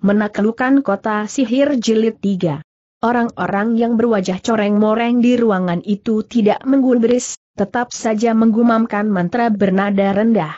Menaklukkan kota sihir jilid 3. Orang-orang yang berwajah coreng-moreng di ruangan itu tidak menggubris, tetap saja menggumamkan mantra bernada rendah.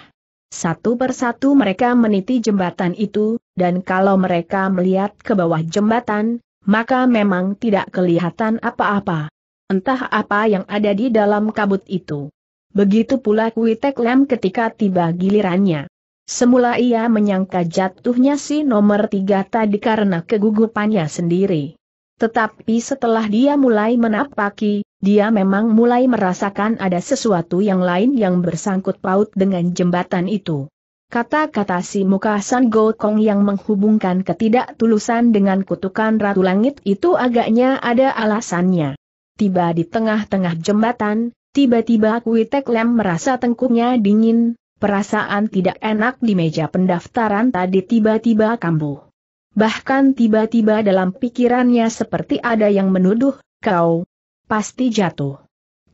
Satu persatu mereka meniti jembatan itu, dan kalau mereka melihat ke bawah jembatan, maka memang tidak kelihatan apa-apa. Entah apa yang ada di dalam kabut itu. Begitu pula Kuitek Lem ketika tiba gilirannya semula ia menyangka jatuhnya si nomor tiga tadi karena kegugupannya sendiri. Tetapi setelah dia mulai menapaki, dia memang mulai merasakan ada sesuatu yang lain yang bersangkut paut dengan jembatan itu. Kata-kata si muka San Gokong yang menghubungkan ketidaktulusan dengan kutukan Ratu Langit itu agaknya ada alasannya. Tiba di tengah-tengah jembatan, tiba-tiba Kuitek Lem merasa tengkuknya dingin, perasaan tidak enak di meja pendaftaran tadi tiba-tiba kambuh. Bahkan tiba-tiba dalam pikirannya seperti ada yang menuduh, kau pasti jatuh.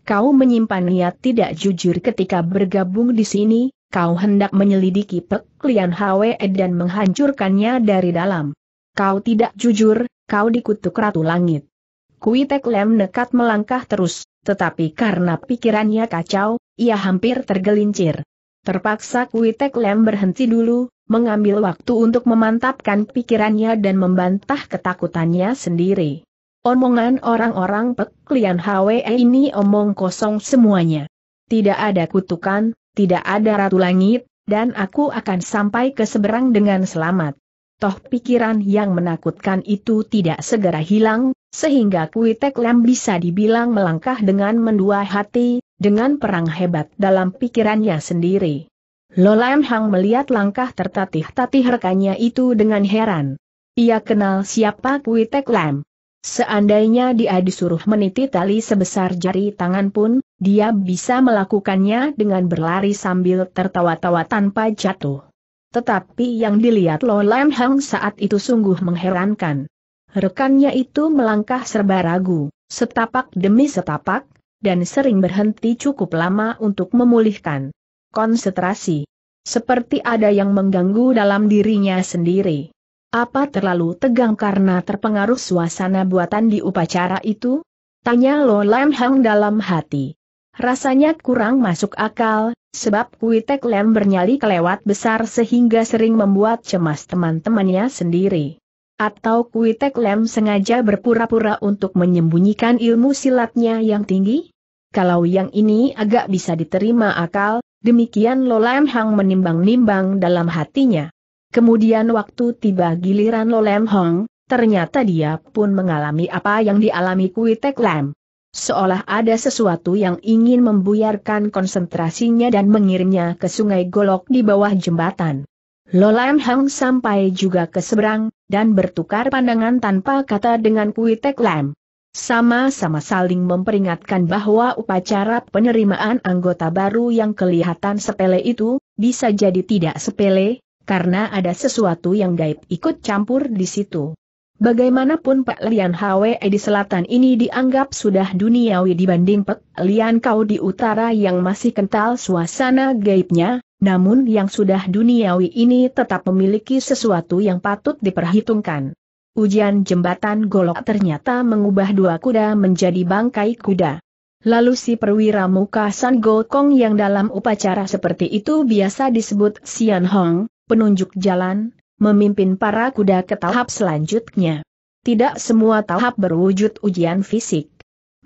Kau menyimpan niat tidak jujur ketika bergabung di sini, kau hendak menyelidiki peklian HWE dan menghancurkannya dari dalam. Kau tidak jujur, kau dikutuk ratu langit. Kuitek Lem nekat melangkah terus, tetapi karena pikirannya kacau, ia hampir tergelincir. Terpaksa Kuitek Lem berhenti dulu, mengambil waktu untuk memantapkan pikirannya dan membantah ketakutannya sendiri. Omongan orang-orang peklian HWE ini omong kosong semuanya. Tidak ada kutukan, tidak ada ratu langit, dan aku akan sampai ke seberang dengan selamat. Toh pikiran yang menakutkan itu tidak segera hilang, sehingga Kuitek Lem bisa dibilang melangkah dengan mendua hati, dengan perang hebat dalam pikirannya sendiri. Lolam Hang melihat langkah tertatih-tatih rekannya itu dengan heran. Ia kenal siapa Kui Tek Lam. Seandainya dia disuruh meniti tali sebesar jari tangan pun, dia bisa melakukannya dengan berlari sambil tertawa-tawa tanpa jatuh. Tetapi yang dilihat Lo Lam Hang saat itu sungguh mengherankan. Rekannya itu melangkah serba ragu, setapak demi setapak, dan sering berhenti cukup lama untuk memulihkan konsentrasi. Seperti ada yang mengganggu dalam dirinya sendiri. Apa terlalu tegang karena terpengaruh suasana buatan di upacara itu? Tanya Lo Lam Hang dalam hati. Rasanya kurang masuk akal, sebab Kuitek Lem bernyali kelewat besar sehingga sering membuat cemas teman-temannya sendiri. Atau Kuitek Lem sengaja berpura-pura untuk menyembunyikan ilmu silatnya yang tinggi? Kalau yang ini agak bisa diterima akal, demikian Lolem Hang menimbang-nimbang dalam hatinya. Kemudian waktu tiba giliran Lolem Hang, ternyata dia pun mengalami apa yang dialami Kuitek Lem. Seolah ada sesuatu yang ingin membuyarkan konsentrasinya dan mengirimnya ke sungai golok di bawah jembatan. Lolem Hang sampai juga ke seberang, dan bertukar pandangan tanpa kata dengan Kui Lam. Sama-sama saling memperingatkan bahwa upacara penerimaan anggota baru yang kelihatan sepele itu, bisa jadi tidak sepele, karena ada sesuatu yang gaib ikut campur di situ. Bagaimanapun Pak Lian Hwe di selatan ini dianggap sudah duniawi dibanding Pak Lian Kau di utara yang masih kental suasana gaibnya, namun yang sudah duniawi ini tetap memiliki sesuatu yang patut diperhitungkan. Ujian jembatan golok ternyata mengubah dua kuda menjadi bangkai kuda. Lalu si perwira muka San Gokong yang dalam upacara seperti itu biasa disebut Sian Hong, penunjuk jalan, memimpin para kuda ke tahap selanjutnya. Tidak semua tahap berwujud ujian fisik.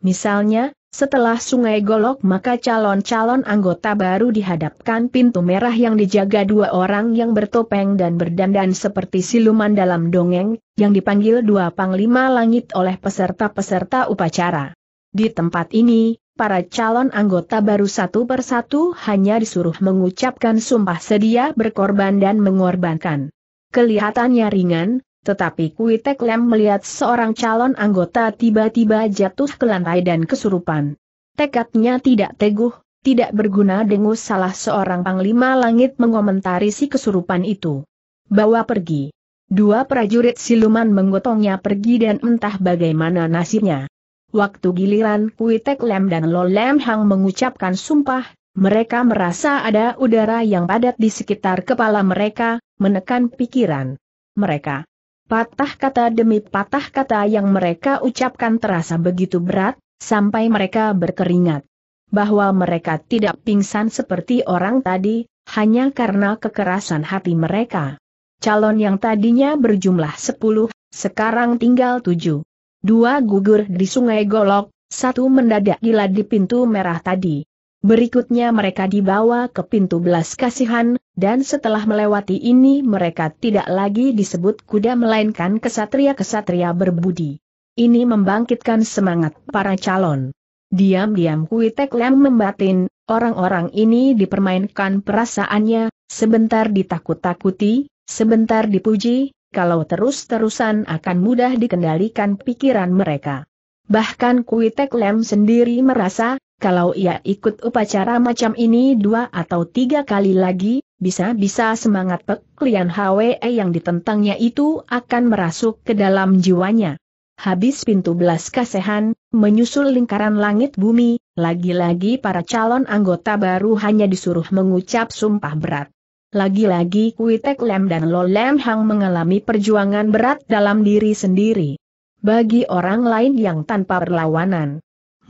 Misalnya, setelah sungai golok maka calon-calon anggota baru dihadapkan pintu merah yang dijaga dua orang yang bertopeng dan berdandan seperti siluman dalam dongeng, yang dipanggil dua panglima langit oleh peserta-peserta upacara. Di tempat ini, para calon anggota baru satu persatu hanya disuruh mengucapkan sumpah sedia berkorban dan mengorbankan. Kelihatannya ringan, tetapi Kui Tek Lem melihat seorang calon anggota tiba-tiba jatuh ke lantai dan kesurupan. Tekadnya tidak teguh, tidak berguna dengus salah seorang panglima langit mengomentari si kesurupan itu. Bawa pergi. Dua prajurit siluman menggotongnya pergi dan entah bagaimana nasibnya. Waktu giliran Kui Tek Lem dan Lo Lem Hang mengucapkan sumpah, mereka merasa ada udara yang padat di sekitar kepala mereka, menekan pikiran mereka. Patah kata demi patah kata yang mereka ucapkan terasa begitu berat, sampai mereka berkeringat. Bahwa mereka tidak pingsan seperti orang tadi, hanya karena kekerasan hati mereka. Calon yang tadinya berjumlah sepuluh, sekarang tinggal tujuh. Dua gugur di sungai Golok, satu mendadak gila di pintu merah tadi. Berikutnya mereka dibawa ke pintu belas kasihan, dan setelah melewati ini mereka tidak lagi disebut kuda melainkan kesatria-kesatria berbudi. Ini membangkitkan semangat para calon. Diam-diam Kuitek Lem membatin, orang-orang ini dipermainkan perasaannya, sebentar ditakut-takuti, sebentar dipuji, kalau terus-terusan akan mudah dikendalikan pikiran mereka. Bahkan Kuitek Lem sendiri merasa, kalau ia ikut upacara macam ini dua atau tiga kali lagi, bisa-bisa semangat Pek klien Hwe yang ditentangnya itu akan merasuk ke dalam jiwanya. Habis pintu belas kasehan, menyusul lingkaran langit bumi, lagi-lagi para calon anggota baru hanya disuruh mengucap sumpah berat. Lagi-lagi Kuitek Lem dan Lo Lem Hang mengalami perjuangan berat dalam diri sendiri. Bagi orang lain yang tanpa perlawanan,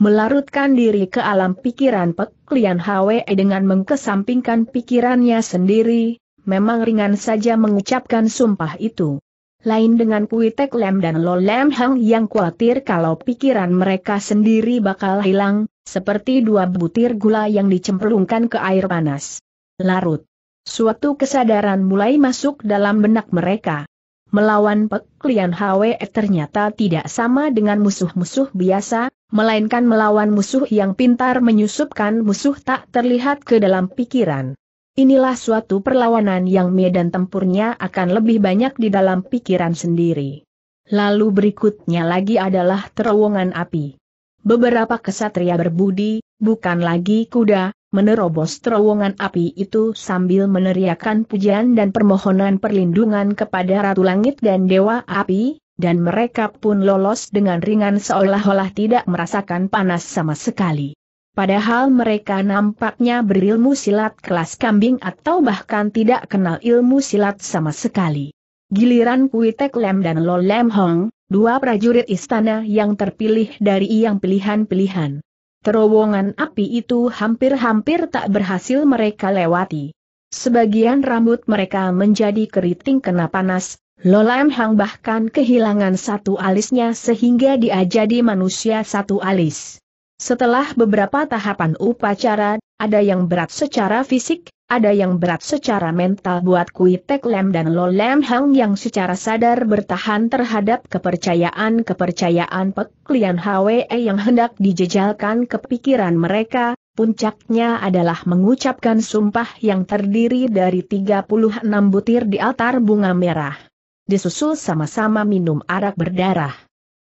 melarutkan diri ke alam pikiran Pek Lian Hwe dengan mengkesampingkan pikirannya sendiri, memang ringan saja mengucapkan sumpah itu. Lain dengan Kui Tek Lem dan Lo Lem Hang yang khawatir kalau pikiran mereka sendiri bakal hilang, seperti dua butir gula yang dicemplungkan ke air panas. Larut. Suatu kesadaran mulai masuk dalam benak mereka melawan Pek Lian Hwe ternyata tidak sama dengan musuh-musuh biasa, melainkan melawan musuh yang pintar menyusupkan musuh tak terlihat ke dalam pikiran. Inilah suatu perlawanan yang medan tempurnya akan lebih banyak di dalam pikiran sendiri. Lalu berikutnya lagi adalah terowongan api. Beberapa kesatria berbudi, bukan lagi kuda, menerobos terowongan api itu sambil meneriakan pujian dan permohonan perlindungan kepada Ratu Langit dan Dewa Api, dan mereka pun lolos dengan ringan seolah-olah tidak merasakan panas sama sekali. Padahal mereka nampaknya berilmu silat kelas kambing atau bahkan tidak kenal ilmu silat sama sekali. Giliran Kuitek Lem dan Lo Lem Hong, dua prajurit istana yang terpilih dari yang pilihan-pilihan. Terowongan api itu hampir-hampir tak berhasil mereka lewati. Sebagian rambut mereka menjadi keriting kena panas, Lolam Hang bahkan kehilangan satu alisnya sehingga dia jadi manusia satu alis. Setelah beberapa tahapan upacara, ada yang berat secara fisik, ada yang berat secara mental buat Kui Tek Lem dan Lo Hang yang secara sadar bertahan terhadap kepercayaan-kepercayaan peklian HWE yang hendak dijejalkan ke pikiran mereka, Puncaknya adalah mengucapkan sumpah yang terdiri dari 36 butir di altar bunga merah disusul sama-sama minum arak berdarah.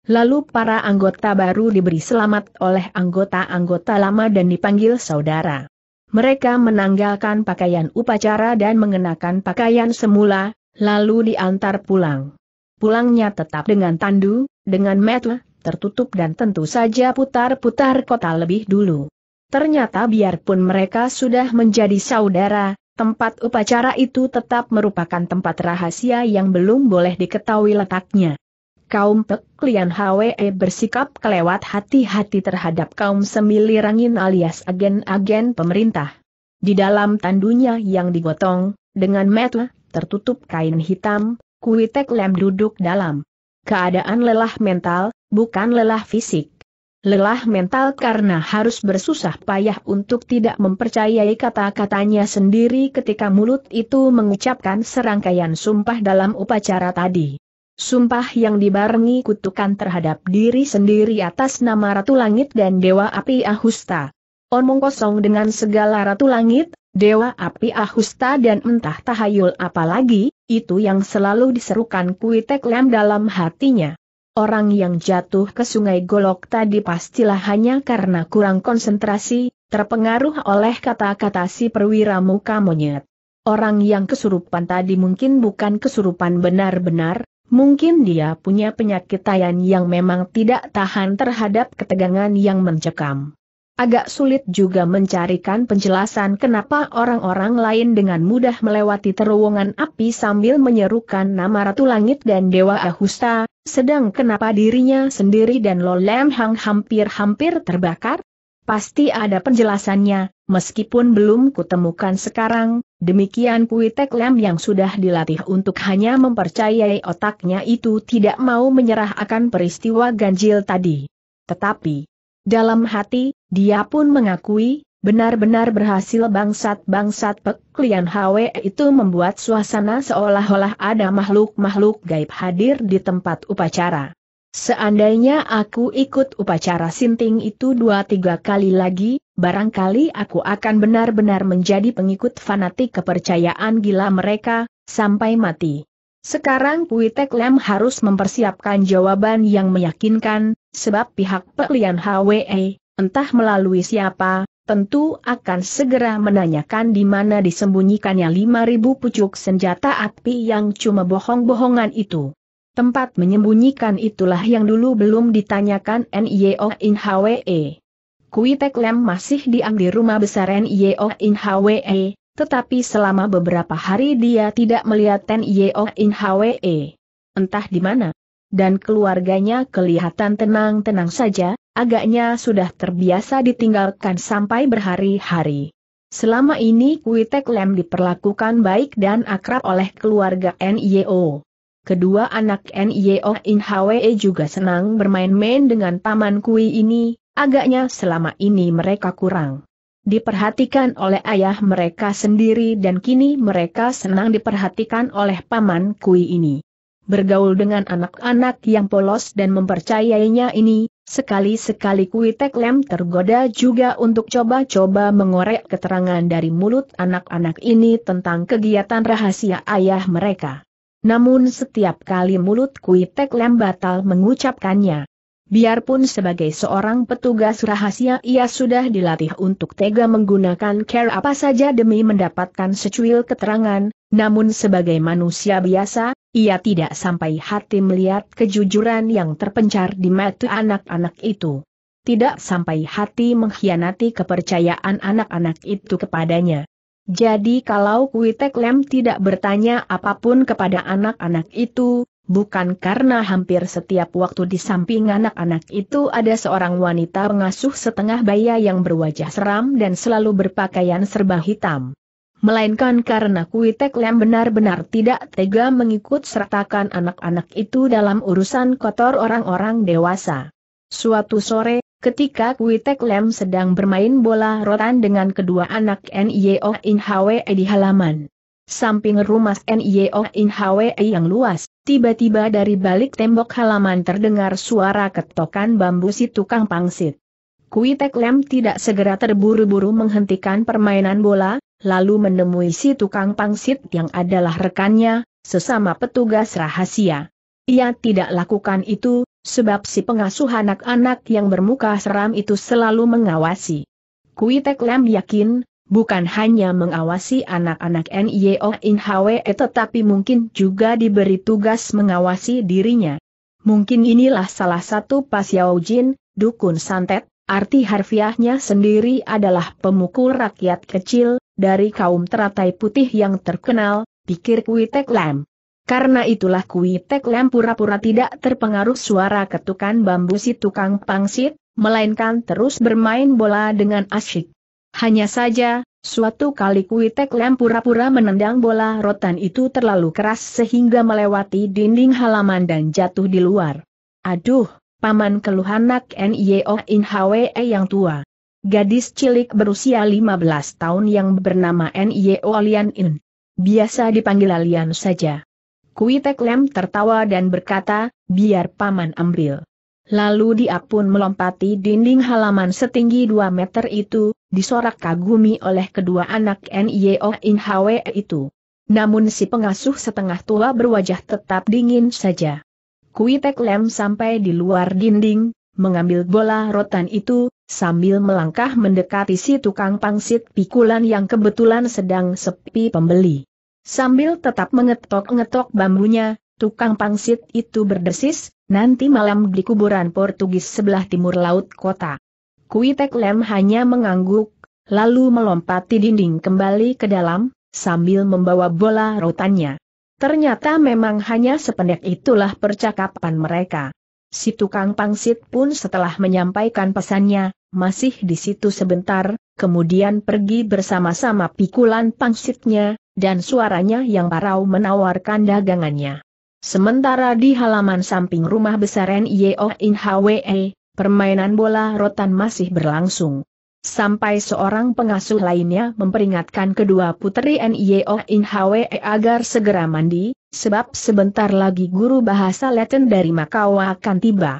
Lalu para anggota baru diberi selamat oleh anggota-anggota lama dan dipanggil saudara. Mereka menanggalkan pakaian upacara dan mengenakan pakaian semula, lalu diantar pulang. Pulangnya tetap dengan tandu, dengan metu, tertutup dan tentu saja putar-putar kota lebih dulu. Ternyata biarpun mereka sudah menjadi saudara, Tempat upacara itu tetap merupakan tempat rahasia yang belum boleh diketahui letaknya. Kaum peklian Hwe bersikap kelewat hati-hati terhadap kaum semilirangin alias agen-agen pemerintah. Di dalam tandunya yang digotong, dengan metu, tertutup kain hitam, Kuitek Lem duduk dalam keadaan lelah mental, bukan lelah fisik lelah mental karena harus bersusah payah untuk tidak mempercayai kata-katanya sendiri ketika mulut itu mengucapkan serangkaian sumpah dalam upacara tadi. Sumpah yang dibarengi kutukan terhadap diri sendiri atas nama Ratu Langit dan Dewa Api Ahusta. Omong kosong dengan segala Ratu Langit, Dewa Api Ahusta dan entah tahayul apalagi, itu yang selalu diserukan Kuitek Lem dalam hatinya orang yang jatuh ke sungai golok tadi pastilah hanya karena kurang konsentrasi, terpengaruh oleh kata-kata si perwira muka monyet. Orang yang kesurupan tadi mungkin bukan kesurupan benar-benar, mungkin dia punya penyakit tayan yang memang tidak tahan terhadap ketegangan yang mencekam. Agak sulit juga mencarikan penjelasan kenapa orang-orang lain dengan mudah melewati terowongan api sambil menyerukan nama Ratu Langit dan Dewa Ahusta, sedang kenapa dirinya sendiri dan Lolem Hang hampir-hampir terbakar? Pasti ada penjelasannya, meskipun belum kutemukan sekarang, demikian Kuitek Lem yang sudah dilatih untuk hanya mempercayai otaknya itu tidak mau menyerah akan peristiwa ganjil tadi. Tetapi, dalam hati, dia pun mengakui, benar-benar berhasil bangsat-bangsat Peklian Hawe Hwe itu membuat suasana seolah-olah ada makhluk-makhluk gaib hadir di tempat upacara. Seandainya aku ikut upacara sinting itu dua tiga kali lagi, barangkali aku akan benar-benar menjadi pengikut fanatik kepercayaan gila mereka, sampai mati. Sekarang Puitek Lem harus mempersiapkan jawaban yang meyakinkan, Sebab pihak Pelian Hwe, entah melalui siapa, tentu akan segera menanyakan di mana disembunyikannya 5.000 pucuk senjata api yang cuma bohong-bohongan itu. Tempat menyembunyikan itulah yang dulu belum ditanyakan NIO In Hwe. Kui Lem masih diam di rumah besar NIO In Hwe, tetapi selama beberapa hari dia tidak melihat NIO In Hwe. Entah di mana, dan keluarganya kelihatan tenang-tenang saja, agaknya sudah terbiasa ditinggalkan sampai berhari-hari. Selama ini Kuitek Lem diperlakukan baik dan akrab oleh keluarga NIO. Kedua anak NIO In Hwe juga senang bermain-main dengan paman Kui ini, agaknya selama ini mereka kurang diperhatikan oleh ayah mereka sendiri dan kini mereka senang diperhatikan oleh paman Kui ini bergaul dengan anak-anak yang polos dan mempercayainya ini, sekali-sekali Kuitek Lem tergoda juga untuk coba-coba mengorek keterangan dari mulut anak-anak ini tentang kegiatan rahasia ayah mereka. Namun setiap kali mulut Kuitek Lem batal mengucapkannya. Biarpun sebagai seorang petugas rahasia ia sudah dilatih untuk tega menggunakan care apa saja demi mendapatkan secuil keterangan, namun sebagai manusia biasa, ia tidak sampai hati melihat kejujuran yang terpencar di mata anak-anak itu. Tidak sampai hati mengkhianati kepercayaan anak-anak itu kepadanya. Jadi kalau Kuitek Lem tidak bertanya apapun kepada anak-anak itu, bukan karena hampir setiap waktu di samping anak-anak itu ada seorang wanita pengasuh setengah baya yang berwajah seram dan selalu berpakaian serba hitam melainkan karena Tek Lem benar-benar tidak tega mengikut sertakan anak-anak itu dalam urusan kotor orang-orang dewasa. Suatu sore, Ketika Tek Lem sedang bermain bola rotan dengan kedua anak NIO In Hwe di halaman samping rumah NIO In Hwe yang luas, tiba-tiba dari balik tembok halaman terdengar suara ketokan bambu si tukang pangsit. Tek Lem tidak segera terburu-buru menghentikan permainan bola, lalu menemui si tukang pangsit yang adalah rekannya, sesama petugas rahasia. Ia tidak lakukan itu, sebab si pengasuh anak-anak yang bermuka seram itu selalu mengawasi. Kui Tek Lam yakin, bukan hanya mengawasi anak-anak NIO In Hwe tetapi mungkin juga diberi tugas mengawasi dirinya. Mungkin inilah salah satu Pas Yao Jin, Dukun Santet, arti harfiahnya sendiri adalah pemukul rakyat kecil, dari kaum teratai putih yang terkenal, pikir Kui Tek Lam. Karena itulah Kui Tek Lam pura-pura tidak terpengaruh suara ketukan bambu si tukang pangsit, melainkan terus bermain bola dengan asyik. Hanya saja, suatu kali Kui Tek Lam pura-pura menendang bola rotan itu terlalu keras sehingga melewati dinding halaman dan jatuh di luar. Aduh, paman keluhan Nak Nio In Hwe yang tua. Gadis cilik berusia 15 tahun yang bernama N.Y.O. Lian In. Biasa dipanggil Lian saja. Kuitek Lem tertawa dan berkata, biar paman ambil. Lalu dia pun melompati dinding halaman setinggi 2 meter itu, disorak kagumi oleh kedua anak N.Y.O. In Hwe itu. Namun si pengasuh setengah tua berwajah tetap dingin saja. Kuitek Lem sampai di luar dinding, mengambil bola rotan itu, sambil melangkah mendekati si tukang pangsit pikulan yang kebetulan sedang sepi pembeli. Sambil tetap mengetok-ngetok bambunya, tukang pangsit itu berdesis, nanti malam di kuburan Portugis sebelah timur laut kota. Kuitek Lem hanya mengangguk, lalu melompati dinding kembali ke dalam, sambil membawa bola rotannya. Ternyata memang hanya sependek itulah percakapan mereka. Si tukang pangsit pun setelah menyampaikan pesannya, masih di situ sebentar, kemudian pergi bersama-sama pikulan pangsitnya, dan suaranya yang parau menawarkan dagangannya. Sementara di halaman samping rumah besar NIO In HWE, permainan bola rotan masih berlangsung. Sampai seorang pengasuh lainnya memperingatkan kedua putri NIO In HWE agar segera mandi, sebab sebentar lagi guru bahasa Latin dari Makau akan tiba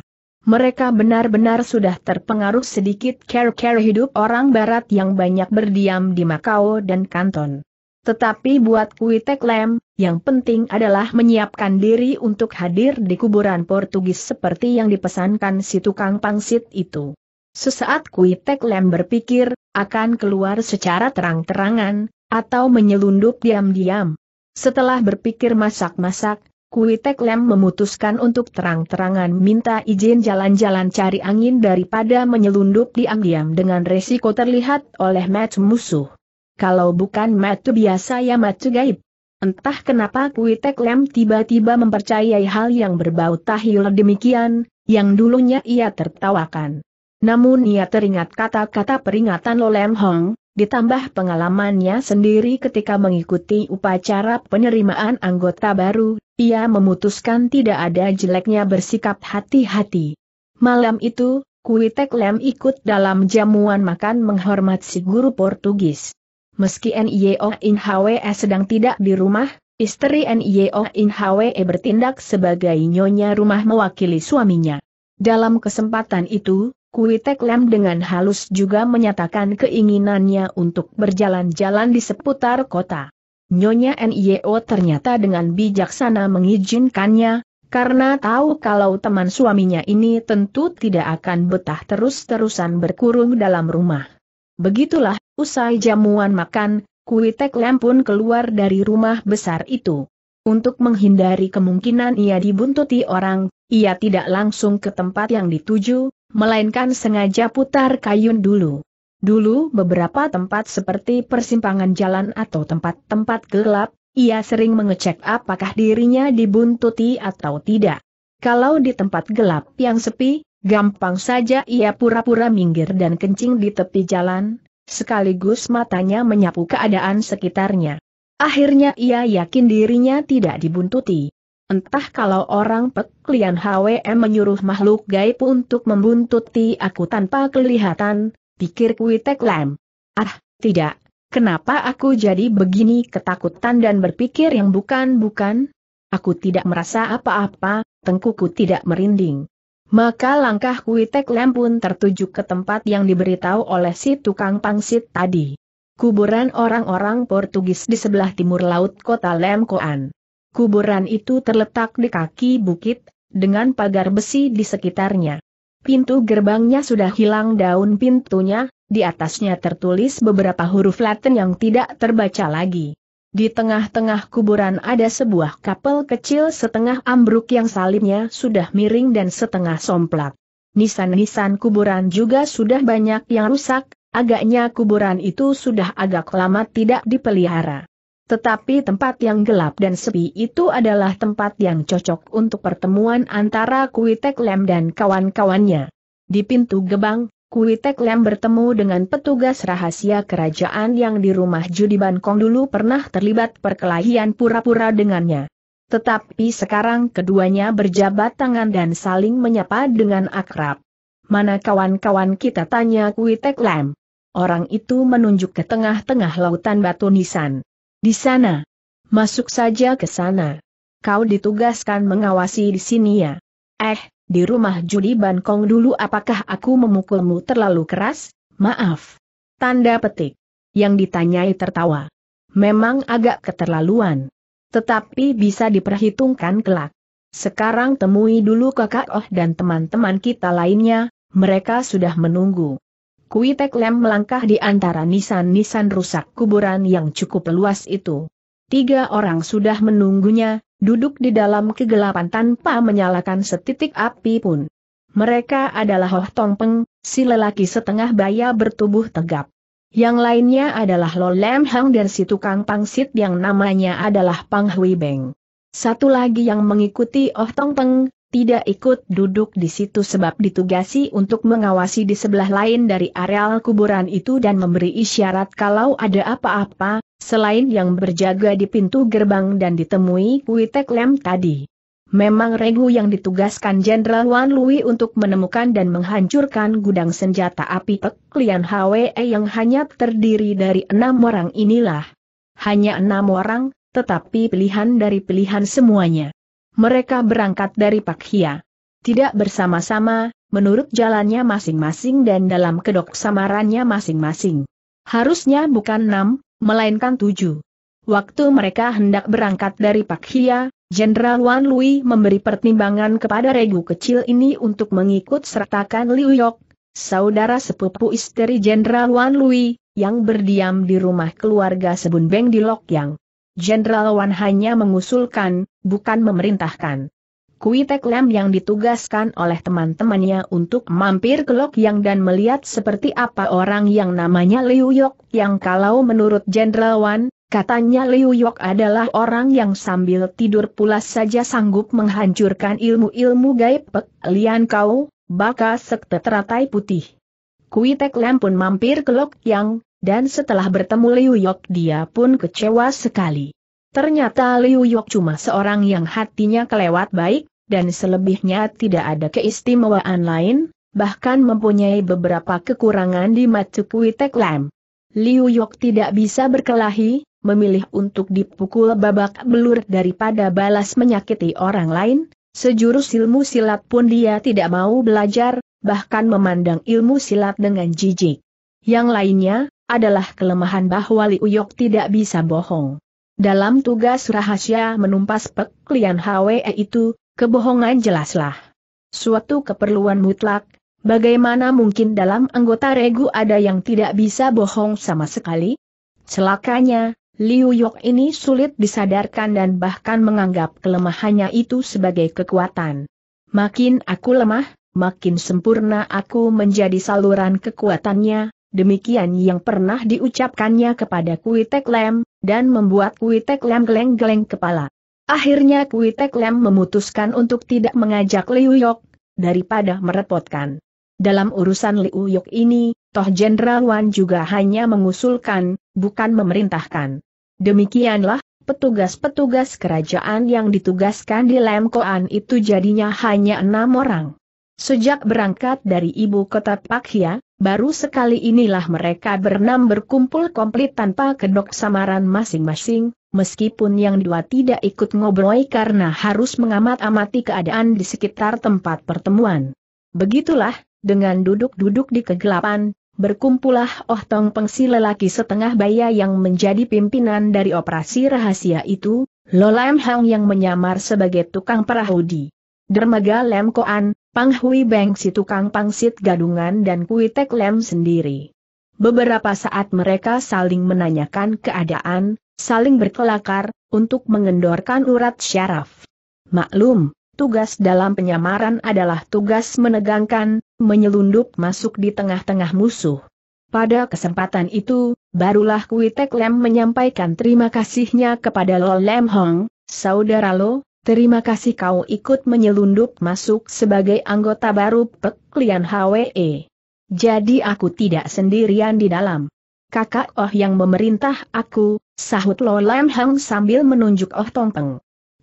mereka benar-benar sudah terpengaruh sedikit care-care hidup orang barat yang banyak berdiam di Makau dan Kanton. Tetapi buat Kuitek Lem, yang penting adalah menyiapkan diri untuk hadir di kuburan Portugis seperti yang dipesankan si tukang pangsit itu. Sesaat Kuitek Lem berpikir, akan keluar secara terang-terangan, atau menyelundup diam-diam. Setelah berpikir masak-masak, Kui Tek Lem memutuskan untuk terang-terangan minta izin jalan-jalan cari angin daripada menyelundup diam-diam dengan resiko terlihat oleh match musuh. Kalau bukan match biasa ya match gaib. Entah kenapa Kui Tek Lem tiba-tiba mempercayai hal yang berbau tahil demikian, yang dulunya ia tertawakan. Namun ia teringat kata-kata peringatan Lolem Hong, ditambah pengalamannya sendiri ketika mengikuti upacara penerimaan anggota baru, ia memutuskan tidak ada jeleknya bersikap hati-hati. Malam itu, Kuitek Lem ikut dalam jamuan makan menghormat si guru Portugis. Meski N.I.O. E In Hwe sedang tidak di rumah, istri N.I.O. E In Hwe bertindak sebagai nyonya rumah mewakili suaminya. Dalam kesempatan itu, Kui Tek Lam dengan halus juga menyatakan keinginannya untuk berjalan-jalan di seputar kota. Nyonya NIO ternyata dengan bijaksana mengizinkannya, karena tahu kalau teman suaminya ini tentu tidak akan betah terus-terusan berkurung dalam rumah. Begitulah, usai jamuan makan, Kui Tek Lam pun keluar dari rumah besar itu. Untuk menghindari kemungkinan ia dibuntuti orang, ia tidak langsung ke tempat yang dituju, melainkan sengaja putar kayun dulu. Dulu beberapa tempat seperti persimpangan jalan atau tempat-tempat gelap, ia sering mengecek apakah dirinya dibuntuti atau tidak. Kalau di tempat gelap yang sepi, gampang saja ia pura-pura minggir dan kencing di tepi jalan, sekaligus matanya menyapu keadaan sekitarnya. Akhirnya ia yakin dirinya tidak dibuntuti. Entah kalau orang peklian HWM menyuruh makhluk gaib untuk membuntuti aku tanpa kelihatan, pikir Kuitek Lam. Ah, tidak. Kenapa aku jadi begini ketakutan dan berpikir yang bukan-bukan? Aku tidak merasa apa-apa, tengkuku tidak merinding. Maka langkah Kuitek Lam pun tertuju ke tempat yang diberitahu oleh si tukang pangsit tadi. Kuburan orang-orang Portugis di sebelah timur laut kota Lemkoan. Kuburan itu terletak di kaki bukit, dengan pagar besi di sekitarnya. Pintu gerbangnya sudah hilang daun pintunya, di atasnya tertulis beberapa huruf Latin yang tidak terbaca lagi. Di tengah-tengah kuburan ada sebuah kapel kecil setengah ambruk yang salibnya sudah miring dan setengah somplak. Nisan-nisan kuburan juga sudah banyak yang rusak, agaknya kuburan itu sudah agak lama tidak dipelihara. Tetapi tempat yang gelap dan sepi itu adalah tempat yang cocok untuk pertemuan antara Kuitek Lem dan kawan-kawannya. Di pintu gebang, Kuitek Lem bertemu dengan petugas rahasia kerajaan yang di rumah judi Bankong dulu pernah terlibat perkelahian pura-pura dengannya. Tetapi sekarang keduanya berjabat tangan dan saling menyapa dengan akrab. Mana kawan-kawan kita tanya Kuitek Lem. Orang itu menunjuk ke tengah-tengah lautan batu nisan. Di sana. Masuk saja ke sana. Kau ditugaskan mengawasi di sini ya. Eh, di rumah judi Bangkong dulu apakah aku memukulmu terlalu keras? Maaf. Tanda petik. Yang ditanyai tertawa. Memang agak keterlaluan. Tetapi bisa diperhitungkan kelak. Sekarang temui dulu kakak Oh dan teman-teman kita lainnya, mereka sudah menunggu. Kui Tek Lem melangkah di antara nisan-nisan rusak kuburan yang cukup luas itu. Tiga orang sudah menunggunya, duduk di dalam kegelapan tanpa menyalakan setitik api pun. Mereka adalah Hoh Tong Peng, si lelaki setengah baya bertubuh tegap. Yang lainnya adalah Lo Lam Hang dan si tukang pangsit yang namanya adalah Pang Hui Beng. Satu lagi yang mengikuti Oh Tong Peng, tidak ikut duduk di situ sebab ditugasi untuk mengawasi di sebelah lain dari areal kuburan itu dan memberi isyarat kalau ada apa-apa, selain yang berjaga di pintu gerbang dan ditemui Witek Lem tadi. Memang Regu yang ditugaskan Jenderal Wan Lui untuk menemukan dan menghancurkan gudang senjata api Pek Lian Hwe yang hanya terdiri dari enam orang inilah. Hanya enam orang, tetapi pilihan dari pilihan semuanya mereka berangkat dari Pak Hia. Tidak bersama-sama, menurut jalannya masing-masing dan dalam kedok samarannya masing-masing. Harusnya bukan enam, melainkan tujuh. Waktu mereka hendak berangkat dari Pak Hia, Jenderal Wan Lui memberi pertimbangan kepada regu kecil ini untuk mengikut sertakan Liu Yok, saudara sepupu istri Jenderal Wan Lui, yang berdiam di rumah keluarga Sebun Beng di Yang. Jenderal Wan hanya mengusulkan, bukan memerintahkan. Kui Tek Lam yang ditugaskan oleh teman-temannya untuk mampir ke Lok Yang dan melihat seperti apa orang yang namanya Liu Yok yang kalau menurut Jenderal Wan, katanya Liu Yok adalah orang yang sambil tidur pula saja sanggup menghancurkan ilmu-ilmu gaib Pek Lian Kau, baka sekte teratai putih. Kui Tek Lam pun mampir ke Lok Yang, dan setelah bertemu Liu Yok dia pun kecewa sekali. Ternyata Liu Yok cuma seorang yang hatinya kelewat baik, dan selebihnya tidak ada keistimewaan lain, bahkan mempunyai beberapa kekurangan di mata Kui Tek Lam. Liu Yok tidak bisa berkelahi, memilih untuk dipukul babak belur daripada balas menyakiti orang lain, sejurus ilmu silat pun dia tidak mau belajar, bahkan memandang ilmu silat dengan jijik. Yang lainnya, adalah kelemahan bahwa Liu Yok tidak bisa bohong. Dalam tugas rahasia menumpas pek HWE itu, kebohongan jelaslah. Suatu keperluan mutlak, bagaimana mungkin dalam anggota regu ada yang tidak bisa bohong sama sekali? Celakanya, Liu Yok ini sulit disadarkan dan bahkan menganggap kelemahannya itu sebagai kekuatan. Makin aku lemah, makin sempurna aku menjadi saluran kekuatannya, Demikian yang pernah diucapkannya kepada Kuitek Lem, dan membuat Kuitek Lem geleng-geleng kepala. Akhirnya Kuitek Lem memutuskan untuk tidak mengajak Liu Yok, daripada merepotkan. Dalam urusan Liu Yok ini, toh Jenderal Wan juga hanya mengusulkan, bukan memerintahkan. Demikianlah, petugas-petugas kerajaan yang ditugaskan di Koan itu jadinya hanya enam orang. Sejak berangkat dari ibu kota Pakia. Baru sekali inilah mereka berenam berkumpul komplit tanpa kedok samaran masing-masing, meskipun yang dua tidak ikut ngobrol karena harus mengamat-amati keadaan di sekitar tempat pertemuan. Begitulah, dengan duduk-duduk di kegelapan, berkumpullah Oh Tong Pengsi lelaki setengah baya yang menjadi pimpinan dari operasi rahasia itu, Lo Lam Hang yang menyamar sebagai tukang perahu di Dermaga Lemkoan. Pang Hui Beng si tukang pangsit gadungan dan Kui Tek Lem sendiri. Beberapa saat mereka saling menanyakan keadaan, saling berkelakar, untuk mengendorkan urat syaraf. Maklum, tugas dalam penyamaran adalah tugas menegangkan, menyelundup masuk di tengah-tengah musuh. Pada kesempatan itu, barulah Kui Tek Lem menyampaikan terima kasihnya kepada Lo Lem Hong, saudara Lo, Terima kasih kau ikut menyelundup masuk sebagai anggota baru Peklian HWE. Jadi aku tidak sendirian di dalam. Kakak Oh yang memerintah aku, sahut Lo Lam Hang sambil menunjuk Oh Tong Peng.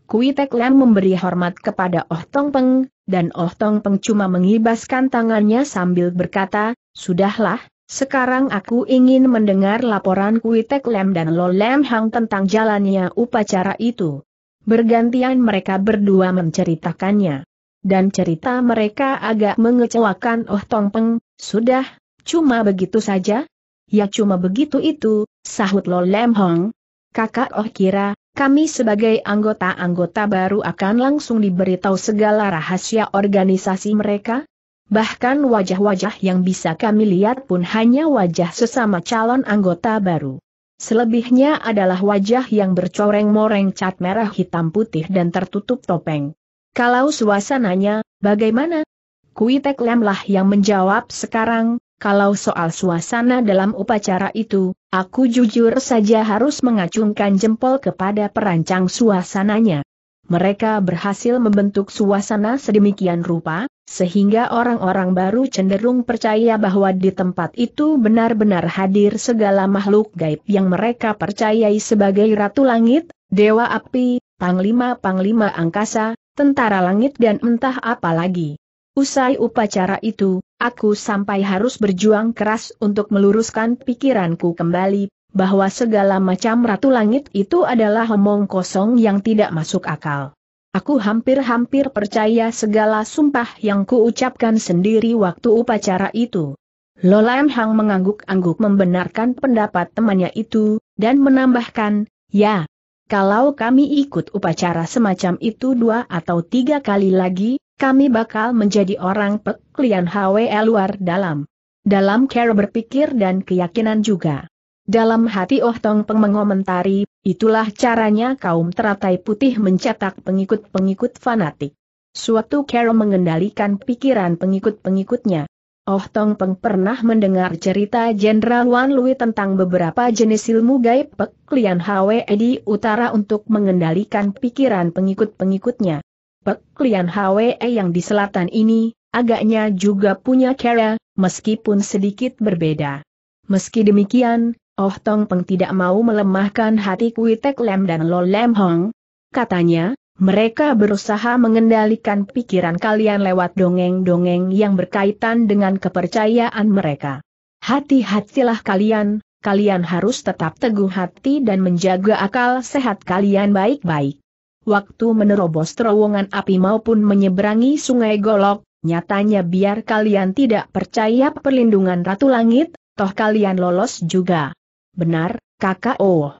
Kui Tek Lam memberi hormat kepada Oh Tong Peng, dan Oh Tong Peng cuma mengibaskan tangannya sambil berkata, Sudahlah, sekarang aku ingin mendengar laporan Kui Tek Lam dan Lo Lam Hang tentang jalannya upacara itu. Bergantian mereka berdua menceritakannya. Dan cerita mereka agak mengecewakan Oh Tong Peng, sudah, cuma begitu saja? Ya cuma begitu itu, sahut Lo Lem Hong. Kakak Oh kira, kami sebagai anggota-anggota baru akan langsung diberitahu segala rahasia organisasi mereka? Bahkan wajah-wajah yang bisa kami lihat pun hanya wajah sesama calon anggota baru. Selebihnya adalah wajah yang bercoreng-moreng cat merah hitam putih dan tertutup topeng. Kalau suasananya, bagaimana? Kuitek Lemlah yang menjawab sekarang, kalau soal suasana dalam upacara itu, aku jujur saja harus mengacungkan jempol kepada perancang suasananya mereka berhasil membentuk suasana sedemikian rupa, sehingga orang-orang baru cenderung percaya bahwa di tempat itu benar-benar hadir segala makhluk gaib yang mereka percayai sebagai ratu langit, dewa api, panglima-panglima angkasa, tentara langit dan entah apa lagi. Usai upacara itu, aku sampai harus berjuang keras untuk meluruskan pikiranku kembali, bahwa segala macam ratu langit itu adalah omong kosong yang tidak masuk akal. Aku hampir-hampir percaya segala sumpah yang kuucapkan sendiri waktu upacara itu. Lolam Hang mengangguk-angguk membenarkan pendapat temannya itu, dan menambahkan, ya, kalau kami ikut upacara semacam itu dua atau tiga kali lagi, kami bakal menjadi orang peklian HWL luar dalam. Dalam cara berpikir dan keyakinan juga. Dalam hati Oh Tong Peng mengomentari, itulah caranya kaum teratai putih mencetak pengikut-pengikut fanatik. Suatu Carol mengendalikan pikiran pengikut-pengikutnya. Oh Tong Peng pernah mendengar cerita Jenderal Wan Lui tentang beberapa jenis ilmu gaib Peklian Hwe di utara untuk mengendalikan pikiran pengikut-pengikutnya. Peklian Hwe yang di selatan ini, agaknya juga punya kera, meskipun sedikit berbeda. Meski demikian, Oh Tong Peng tidak mau melemahkan hati Kui Tek Lem dan Lo Lem Hong. Katanya, mereka berusaha mengendalikan pikiran kalian lewat dongeng-dongeng yang berkaitan dengan kepercayaan mereka. Hati-hatilah kalian, kalian harus tetap teguh hati dan menjaga akal sehat kalian baik-baik. Waktu menerobos terowongan api maupun menyeberangi sungai Golok, nyatanya biar kalian tidak percaya perlindungan Ratu Langit, toh kalian lolos juga. Benar, kakak Oh.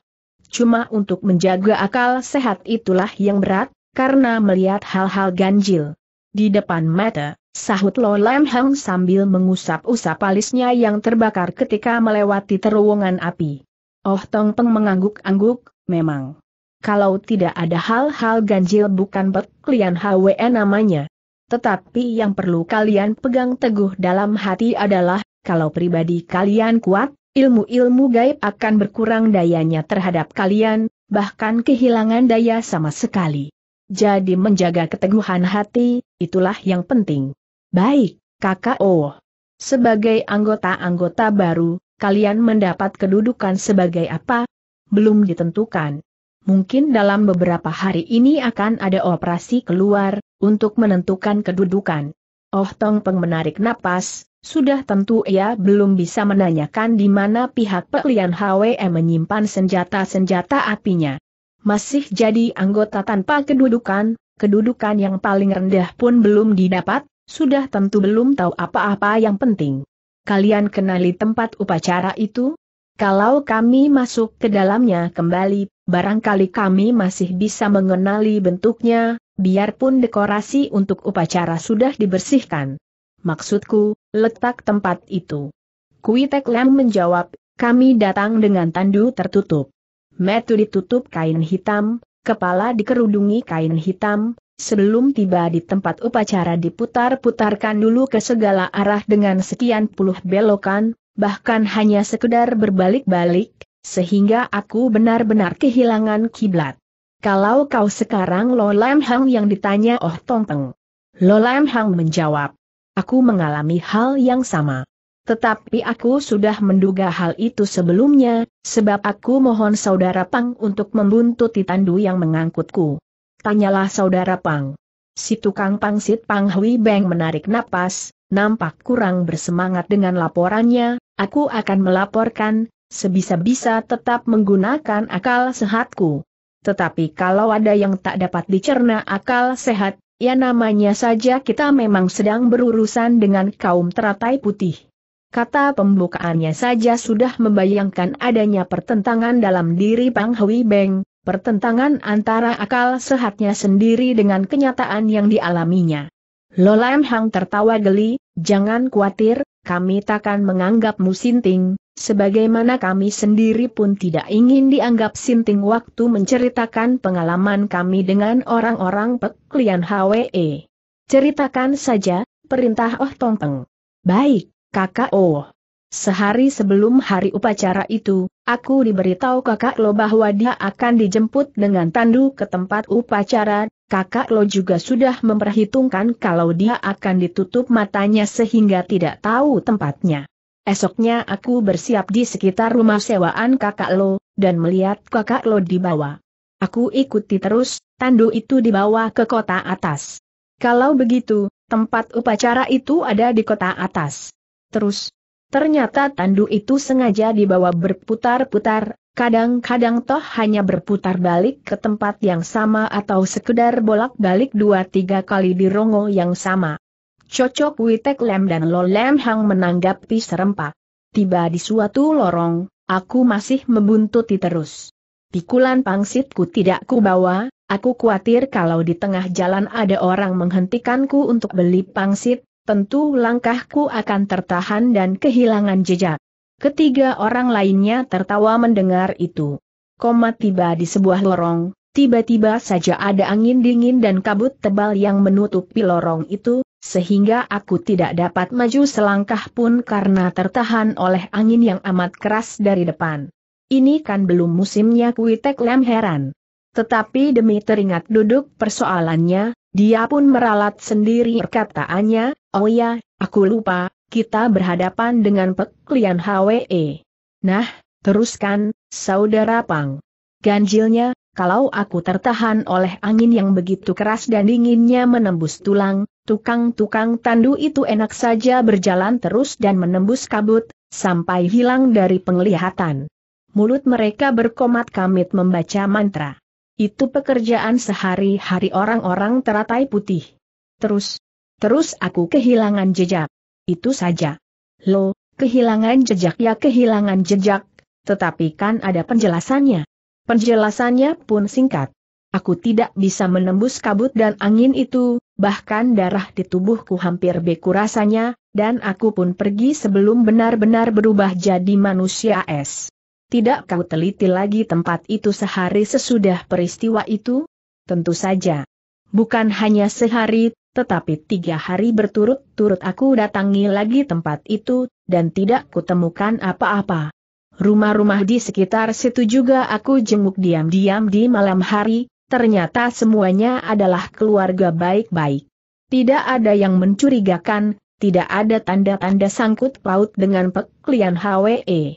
Cuma untuk menjaga akal sehat itulah yang berat, karena melihat hal-hal ganjil. Di depan mata, sahut Lo Lam Hang sambil mengusap-usap alisnya yang terbakar ketika melewati terowongan api. Oh Tong Peng mengangguk-angguk, memang. Kalau tidak ada hal-hal ganjil bukan berklian HWE namanya. Tetapi yang perlu kalian pegang teguh dalam hati adalah, kalau pribadi kalian kuat, ilmu-ilmu gaib akan berkurang dayanya terhadap kalian, bahkan kehilangan daya sama sekali. Jadi menjaga keteguhan hati, itulah yang penting. Baik, kakak Oh. Sebagai anggota-anggota baru, kalian mendapat kedudukan sebagai apa? Belum ditentukan. Mungkin dalam beberapa hari ini akan ada operasi keluar, untuk menentukan kedudukan. Oh Tong Peng menarik napas, sudah tentu ia belum bisa menanyakan di mana pihak Pelian HWE menyimpan senjata-senjata apinya. Masih jadi anggota tanpa kedudukan, kedudukan yang paling rendah pun belum didapat, sudah tentu belum tahu apa-apa yang penting. Kalian kenali tempat upacara itu? Kalau kami masuk ke dalamnya kembali, barangkali kami masih bisa mengenali bentuknya, biarpun dekorasi untuk upacara sudah dibersihkan. Maksudku, letak tempat itu. Tek Lam menjawab, kami datang dengan tandu tertutup. Metu ditutup kain hitam, kepala dikerudungi kain hitam, sebelum tiba di tempat upacara diputar-putarkan dulu ke segala arah dengan sekian puluh belokan, bahkan hanya sekedar berbalik-balik, sehingga aku benar-benar kehilangan kiblat. Kalau kau sekarang Lo Lam Hang yang ditanya Oh Tong Peng. Lo Lam Hang menjawab, Aku mengalami hal yang sama. Tetapi aku sudah menduga hal itu sebelumnya, sebab aku mohon saudara Pang untuk membuntut Titandu yang mengangkutku. Tanyalah saudara Pang. Si tukang pangsit Pang Hui Beng menarik napas, nampak kurang bersemangat dengan laporannya, aku akan melaporkan, sebisa-bisa tetap menggunakan akal sehatku. Tetapi kalau ada yang tak dapat dicerna akal sehat, Ya namanya saja kita memang sedang berurusan dengan kaum teratai putih. Kata pembukaannya saja sudah membayangkan adanya pertentangan dalam diri Pang Hui Beng, pertentangan antara akal sehatnya sendiri dengan kenyataan yang dialaminya. Lolam Hang tertawa geli, jangan khawatir, kami takkan menganggapmu sinting, sebagaimana kami sendiri pun tidak ingin dianggap sinting waktu menceritakan pengalaman kami dengan orang-orang peklian HWE. Ceritakan saja, perintah Oh Tong Peng. Baik, kakak Oh. Sehari sebelum hari upacara itu, aku diberitahu kakak lo bahwa dia akan dijemput dengan tandu ke tempat upacara, kakak lo juga sudah memperhitungkan kalau dia akan ditutup matanya sehingga tidak tahu tempatnya. Esoknya aku bersiap di sekitar rumah sewaan kakak lo, dan melihat kakak lo dibawa. Aku ikuti terus, tandu itu dibawa ke kota atas. Kalau begitu, tempat upacara itu ada di kota atas. Terus, Ternyata tandu itu sengaja dibawa berputar-putar, kadang-kadang toh hanya berputar balik ke tempat yang sama atau sekedar bolak-balik dua tiga kali di rongo yang sama. Cocok Witek Lem dan Lo Lem Hang menanggapi serempak. Tiba di suatu lorong, aku masih membuntuti terus. Pikulan pangsitku tidak kubawa, aku khawatir kalau di tengah jalan ada orang menghentikanku untuk beli pangsit, tentu langkahku akan tertahan dan kehilangan jejak. Ketiga orang lainnya tertawa mendengar itu. Koma tiba di sebuah lorong, tiba-tiba saja ada angin dingin dan kabut tebal yang menutupi lorong itu, sehingga aku tidak dapat maju selangkah pun karena tertahan oleh angin yang amat keras dari depan. Ini kan belum musimnya kuitek lem heran. Tetapi demi teringat duduk persoalannya, dia pun meralat sendiri perkataannya, Oh ya, aku lupa, kita berhadapan dengan peklian HWE. Nah, teruskan, Saudara Pang. Ganjilnya, kalau aku tertahan oleh angin yang begitu keras dan dinginnya menembus tulang, tukang-tukang tandu itu enak saja berjalan terus dan menembus kabut, sampai hilang dari penglihatan. Mulut mereka berkomat kamit membaca mantra. Itu pekerjaan sehari-hari orang-orang teratai putih. Terus, Terus aku kehilangan jejak. Itu saja. Lo, kehilangan jejak ya kehilangan jejak, tetapi kan ada penjelasannya. Penjelasannya pun singkat. Aku tidak bisa menembus kabut dan angin itu, bahkan darah di tubuhku hampir beku rasanya, dan aku pun pergi sebelum benar-benar berubah jadi manusia es. Tidak kau teliti lagi tempat itu sehari sesudah peristiwa itu? Tentu saja. Bukan hanya sehari, tetapi tiga hari berturut-turut aku datangi lagi tempat itu, dan tidak kutemukan apa-apa. Rumah-rumah di sekitar situ juga aku jenguk diam-diam di malam hari, ternyata semuanya adalah keluarga baik-baik. Tidak ada yang mencurigakan, tidak ada tanda-tanda sangkut paut dengan peklian HWE.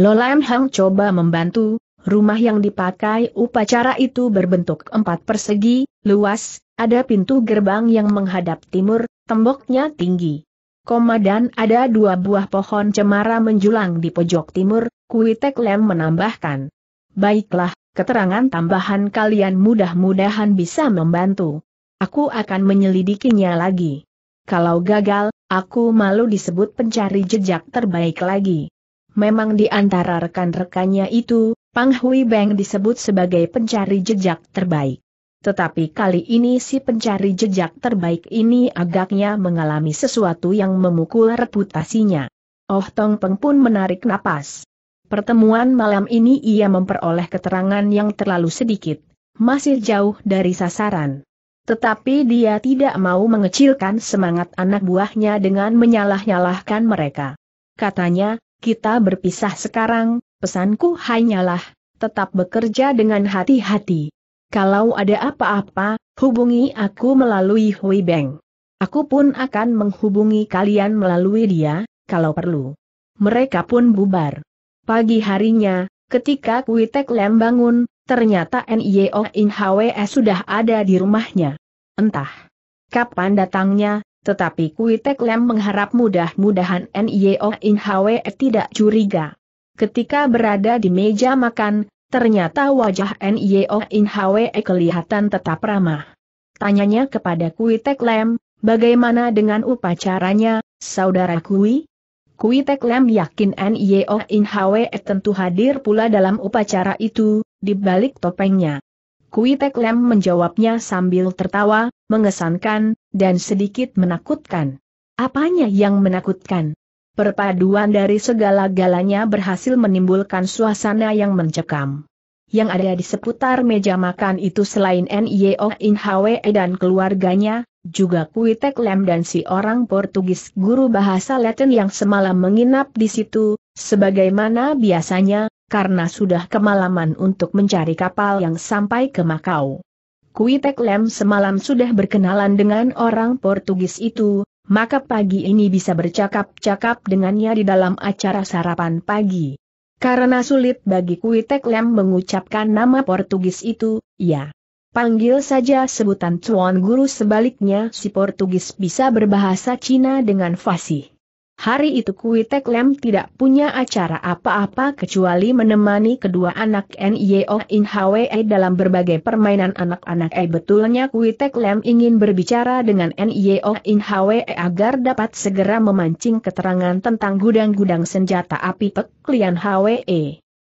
Lolam Hang coba membantu, Rumah yang dipakai upacara itu berbentuk empat persegi, luas, ada pintu gerbang yang menghadap timur, temboknya tinggi. Dan ada dua buah pohon cemara menjulang di pojok timur, Kuitek Lem menambahkan. Baiklah, keterangan tambahan kalian mudah-mudahan bisa membantu. Aku akan menyelidikinya lagi. Kalau gagal, aku malu disebut pencari jejak terbaik lagi. Memang di antara rekan-rekannya itu, Pang Hui Beng disebut sebagai pencari jejak terbaik. Tetapi kali ini si pencari jejak terbaik ini agaknya mengalami sesuatu yang memukul reputasinya. Oh Tong Peng pun menarik napas. Pertemuan malam ini ia memperoleh keterangan yang terlalu sedikit, masih jauh dari sasaran. Tetapi dia tidak mau mengecilkan semangat anak buahnya dengan menyalah-nyalahkan mereka. Katanya, kita berpisah sekarang, Pesanku hanyalah, tetap bekerja dengan hati-hati. Kalau ada apa-apa, hubungi aku melalui Hui Beng. Aku pun akan menghubungi kalian melalui dia, kalau perlu. Mereka pun bubar. Pagi harinya, ketika Kuitek Lem bangun, ternyata Nio In Hwe sudah ada di rumahnya. Entah kapan datangnya, tetapi Kuitek Lem mengharap mudah-mudahan Nio In Hwe tidak curiga. Ketika berada di meja makan, ternyata wajah Nio In Hwe kelihatan tetap ramah. Tanyanya kepada Kui Tek Lem, bagaimana dengan upacaranya, saudara Kui? Kui Tek Lem yakin Nio In Hwe tentu hadir pula dalam upacara itu, di balik topengnya. Kui Tek Lem menjawabnya sambil tertawa, mengesankan, dan sedikit menakutkan. Apanya yang menakutkan? Perpaduan dari segala-galanya berhasil menimbulkan suasana yang mencekam. Yang ada di seputar meja makan itu selain Nio Inhwe dan keluarganya, juga Kuitek Lem dan si orang Portugis guru bahasa Latin yang semalam menginap di situ, sebagaimana biasanya, karena sudah kemalaman untuk mencari kapal yang sampai ke Makau. Kuitek Lem semalam sudah berkenalan dengan orang Portugis itu, maka pagi ini bisa bercakap-cakap dengannya di dalam acara sarapan pagi. Karena sulit bagi Kuitek Lem mengucapkan nama Portugis itu, ya. Panggil saja sebutan Tuan Guru sebaliknya si Portugis bisa berbahasa Cina dengan fasih. Hari itu Kui Tek Lem tidak punya acara apa-apa kecuali menemani kedua anak Nio In Hwe dalam berbagai permainan anak-anak E betulnya Kui Tek Lem ingin berbicara dengan Nio In Hwe agar dapat segera memancing keterangan tentang gudang-gudang senjata api peklian Hwe.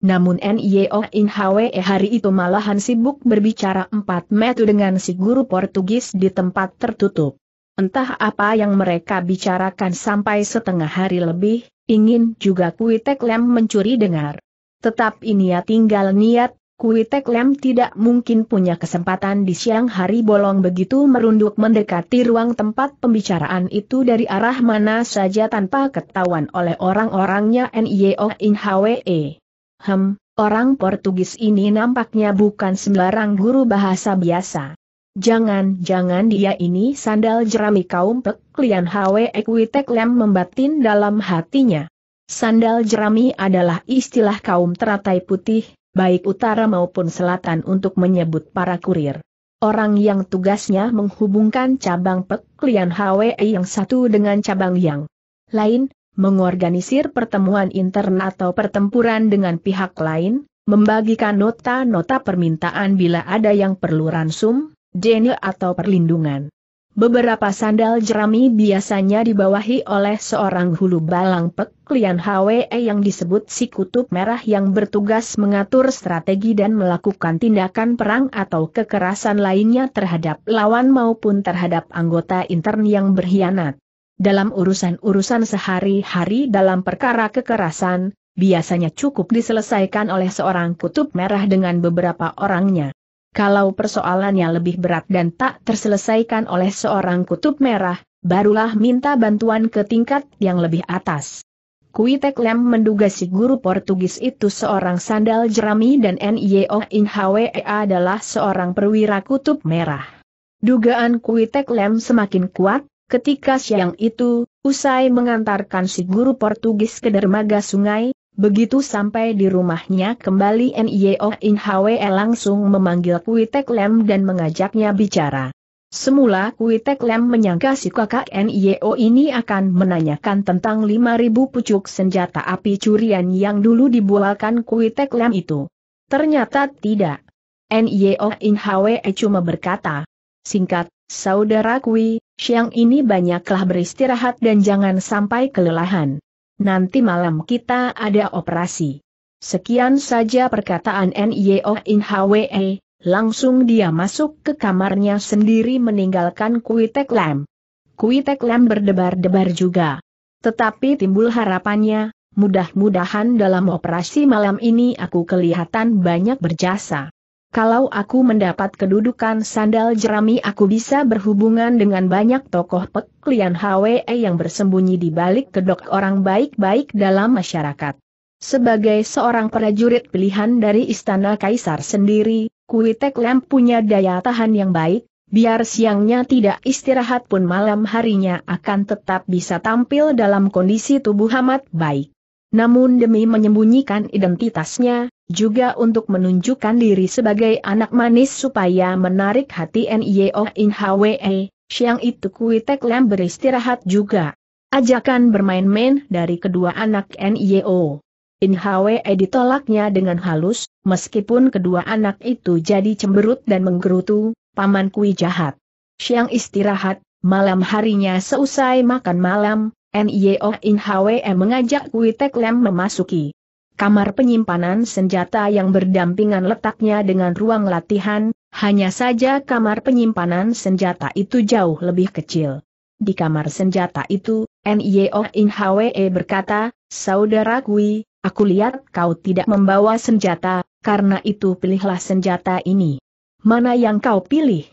Namun Nio In Hwe hari itu malahan sibuk berbicara empat metu dengan si guru Portugis di tempat tertutup. Entah apa yang mereka bicarakan sampai setengah hari lebih, ingin juga Kuitek Lem mencuri dengar. Tetap ini ya tinggal niat, Kuitek Lem tidak mungkin punya kesempatan di siang hari bolong begitu merunduk mendekati ruang tempat pembicaraan itu dari arah mana saja tanpa ketahuan oleh orang-orangnya NIO H.W.E. Hem, orang Portugis ini nampaknya bukan sembarang guru bahasa biasa. Jangan-jangan dia ini sandal jerami kaum Pek Lian Hwe Ekwitek Lem membatin dalam hatinya. Sandal jerami adalah istilah kaum teratai putih, baik utara maupun selatan untuk menyebut para kurir. Orang yang tugasnya menghubungkan cabang Pek Lian Hwe yang satu dengan cabang yang lain, mengorganisir pertemuan intern atau pertempuran dengan pihak lain, membagikan nota-nota permintaan bila ada yang perlu ransum, dene atau perlindungan. Beberapa sandal jerami biasanya dibawahi oleh seorang hulu balang peklian HWE yang disebut si kutub merah yang bertugas mengatur strategi dan melakukan tindakan perang atau kekerasan lainnya terhadap lawan maupun terhadap anggota intern yang berkhianat. Dalam urusan-urusan sehari-hari dalam perkara kekerasan, biasanya cukup diselesaikan oleh seorang kutub merah dengan beberapa orangnya. Kalau persoalannya lebih berat dan tak terselesaikan oleh seorang kutub merah, barulah minta bantuan ke tingkat yang lebih atas. Kuitek Lem menduga si guru Portugis itu seorang sandal jerami dan Nio Inhwe adalah seorang perwira kutub merah. Dugaan Kuitek Lem semakin kuat, ketika siang itu, usai mengantarkan si guru Portugis ke dermaga sungai, Begitu sampai di rumahnya kembali Nio In Hwe langsung memanggil Kui Tek Lem dan mengajaknya bicara. Semula Kui Tek Lem menyangka si kakak Nio ini akan menanyakan tentang 5.000 pucuk senjata api curian yang dulu dibualkan Kui Tek Lem itu. Ternyata tidak. Nio In Hwe cuma berkata. Singkat, saudara Kui, siang ini banyaklah beristirahat dan jangan sampai kelelahan. Nanti malam kita ada operasi. Sekian saja perkataan Nio In Hwe, langsung dia masuk ke kamarnya sendiri meninggalkan Kuitek Lam. Kuitek Lam berdebar-debar juga. Tetapi timbul harapannya, mudah-mudahan dalam operasi malam ini aku kelihatan banyak berjasa kalau aku mendapat kedudukan sandal jerami aku bisa berhubungan dengan banyak tokoh peklian HWE yang bersembunyi di balik kedok orang baik-baik dalam masyarakat. Sebagai seorang prajurit pilihan dari Istana Kaisar sendiri, Kuitek Lem punya daya tahan yang baik, biar siangnya tidak istirahat pun malam harinya akan tetap bisa tampil dalam kondisi tubuh amat baik. Namun demi menyembunyikan identitasnya, juga untuk menunjukkan diri sebagai anak manis supaya menarik hati NIO In Hwe, siang itu Kui Tek Lam beristirahat juga. Ajakan bermain-main dari kedua anak NIO. In Hwe ditolaknya dengan halus, meskipun kedua anak itu jadi cemberut dan menggerutu, paman Kui jahat. Siang istirahat, malam harinya seusai makan malam, NIO e In HWM mengajak Tek Lem memasuki kamar penyimpanan senjata yang berdampingan letaknya dengan ruang latihan, hanya saja kamar penyimpanan senjata itu jauh lebih kecil. Di kamar senjata itu, NIO e In HWE berkata, Saudara Kui, aku lihat kau tidak membawa senjata, karena itu pilihlah senjata ini. Mana yang kau pilih?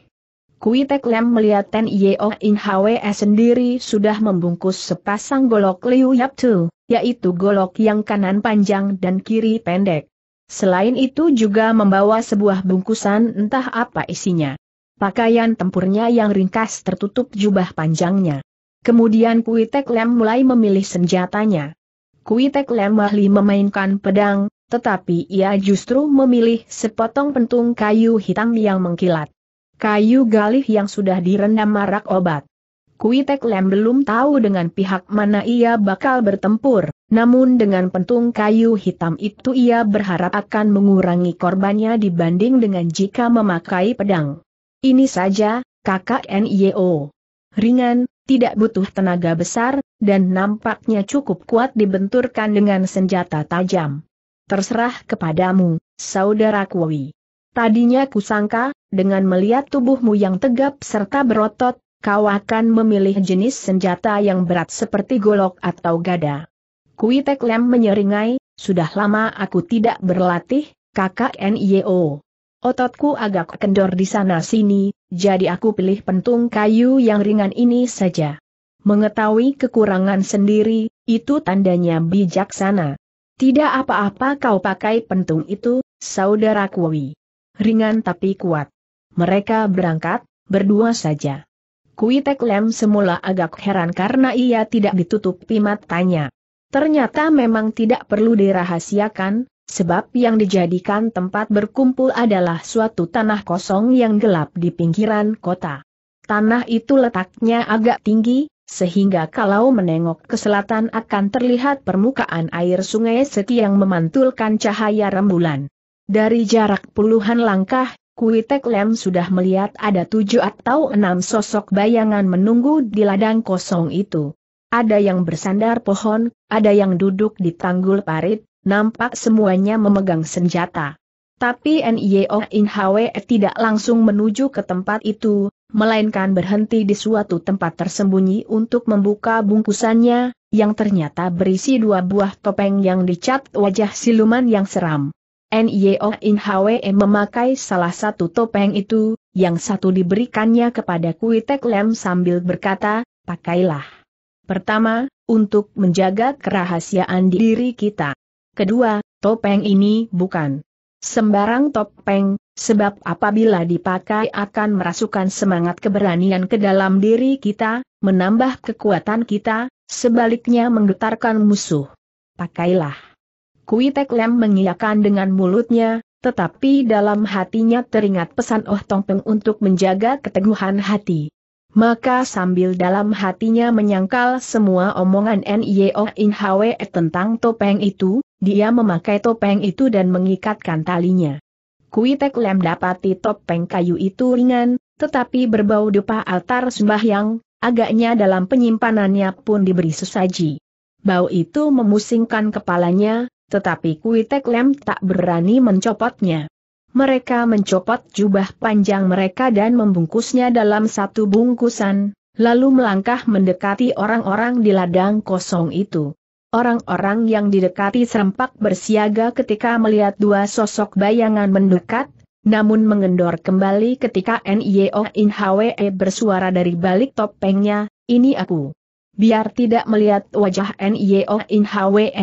Kui Tek Lem melihat Ten Yeo oh In Hwe sendiri sudah membungkus sepasang golok Liu Yap Tu, yaitu golok yang kanan panjang dan kiri pendek. Selain itu juga membawa sebuah bungkusan entah apa isinya. Pakaian tempurnya yang ringkas tertutup jubah panjangnya. Kemudian Kui Tek Lem mulai memilih senjatanya. Kui Tek Lem ahli memainkan pedang, tetapi ia justru memilih sepotong pentung kayu hitam yang mengkilat kayu galih yang sudah direndam marak obat. Kuitek Lem belum tahu dengan pihak mana ia bakal bertempur, namun dengan pentung kayu hitam itu ia berharap akan mengurangi korbannya dibanding dengan jika memakai pedang. Ini saja, kakak NIO. Ringan, tidak butuh tenaga besar, dan nampaknya cukup kuat dibenturkan dengan senjata tajam. Terserah kepadamu, saudara Kui. Tadinya kusangka, dengan melihat tubuhmu yang tegap serta berotot, kau akan memilih jenis senjata yang berat seperti golok atau gada. Kuitek Lem menyeringai, sudah lama aku tidak berlatih, kakak NIO. Ototku agak kendor di sana-sini, jadi aku pilih pentung kayu yang ringan ini saja. Mengetahui kekurangan sendiri, itu tandanya bijaksana. Tidak apa-apa kau pakai pentung itu, saudara Kui ringan tapi kuat. Mereka berangkat, berdua saja. Kuitek Lem semula agak heran karena ia tidak ditutupi matanya. Ternyata memang tidak perlu dirahasiakan, sebab yang dijadikan tempat berkumpul adalah suatu tanah kosong yang gelap di pinggiran kota. Tanah itu letaknya agak tinggi, sehingga kalau menengok ke selatan akan terlihat permukaan air sungai Seti yang memantulkan cahaya rembulan. Dari jarak puluhan langkah, Kuitek Lem sudah melihat ada tujuh atau enam sosok bayangan menunggu di ladang kosong itu. Ada yang bersandar pohon, ada yang duduk di tanggul parit, nampak semuanya memegang senjata. Tapi Nio In Hwe tidak langsung menuju ke tempat itu, melainkan berhenti di suatu tempat tersembunyi untuk membuka bungkusannya, yang ternyata berisi dua buah topeng yang dicat wajah siluman yang seram. Nio In Hwe memakai salah satu topeng itu, yang satu diberikannya kepada Kui Tek Lem sambil berkata, pakailah. Pertama, untuk menjaga kerahasiaan diri kita. Kedua, topeng ini bukan sembarang topeng, sebab apabila dipakai akan merasukan semangat keberanian ke dalam diri kita, menambah kekuatan kita, sebaliknya menggetarkan musuh. Pakailah. Kui Tek Lem mengiyakan dengan mulutnya, tetapi dalam hatinya teringat pesan Oh Tong Peng untuk menjaga keteguhan hati. Maka sambil dalam hatinya menyangkal semua omongan Nio In Hwe tentang topeng itu, dia memakai topeng itu dan mengikatkan talinya. Kui Tek Lem dapati topeng kayu itu ringan, tetapi berbau dupa altar sembahyang, agaknya dalam penyimpanannya pun diberi sesaji. Bau itu memusingkan kepalanya, tetapi Kuitek Lem tak berani mencopotnya. Mereka mencopot jubah panjang mereka dan membungkusnya dalam satu bungkusan, lalu melangkah mendekati orang-orang di ladang kosong itu. Orang-orang yang didekati serempak bersiaga ketika melihat dua sosok bayangan mendekat, namun mengendor kembali ketika N.I.O. In Hwe bersuara dari balik topengnya, ini aku. Biar tidak melihat wajah N.I.O. In Hwe,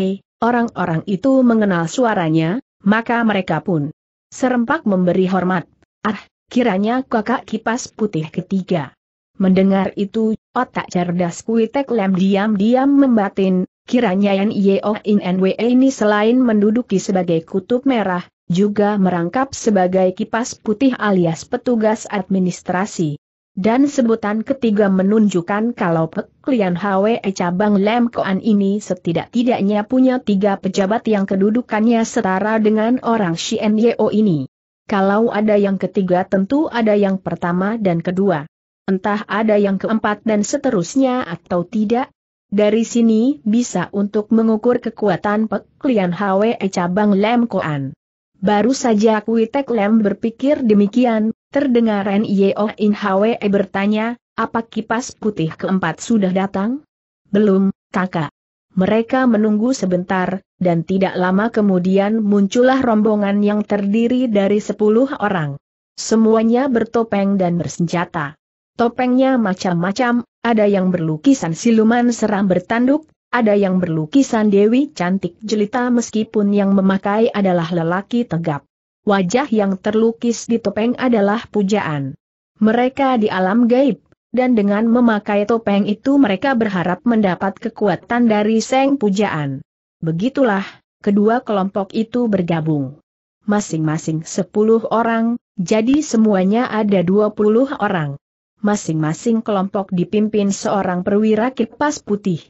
Orang-orang itu mengenal suaranya, maka mereka pun serempak memberi hormat. Ah, kiranya kakak kipas putih ketiga. Mendengar itu, otak cerdas Kuitek Lem diam-diam membatin, kiranya yang Yeo oh In Nwe ini selain menduduki sebagai kutub merah, juga merangkap sebagai kipas putih alias petugas administrasi. Dan sebutan ketiga menunjukkan kalau Pek Lian Hwe cabang Lem Koan ini setidak-tidaknya punya tiga pejabat yang kedudukannya setara dengan orang Shien Yeo ini. Kalau ada yang ketiga tentu ada yang pertama dan kedua. Entah ada yang keempat dan seterusnya atau tidak, dari sini bisa untuk mengukur kekuatan peklian HWE cabang Lem Koan. Baru saja Kuitek Lem berpikir demikian, Terdengar Nio e In Hwe bertanya, apa kipas putih keempat sudah datang? Belum, kakak. Mereka menunggu sebentar, dan tidak lama kemudian muncullah rombongan yang terdiri dari sepuluh orang. Semuanya bertopeng dan bersenjata. Topengnya macam-macam, ada yang berlukisan siluman seram bertanduk, ada yang berlukisan Dewi cantik jelita meskipun yang memakai adalah lelaki tegap wajah yang terlukis di topeng adalah pujaan. Mereka di alam gaib, dan dengan memakai topeng itu mereka berharap mendapat kekuatan dari Seng Pujaan. Begitulah, kedua kelompok itu bergabung. Masing-masing 10 orang, jadi semuanya ada dua puluh orang. Masing-masing kelompok dipimpin seorang perwira kipas putih.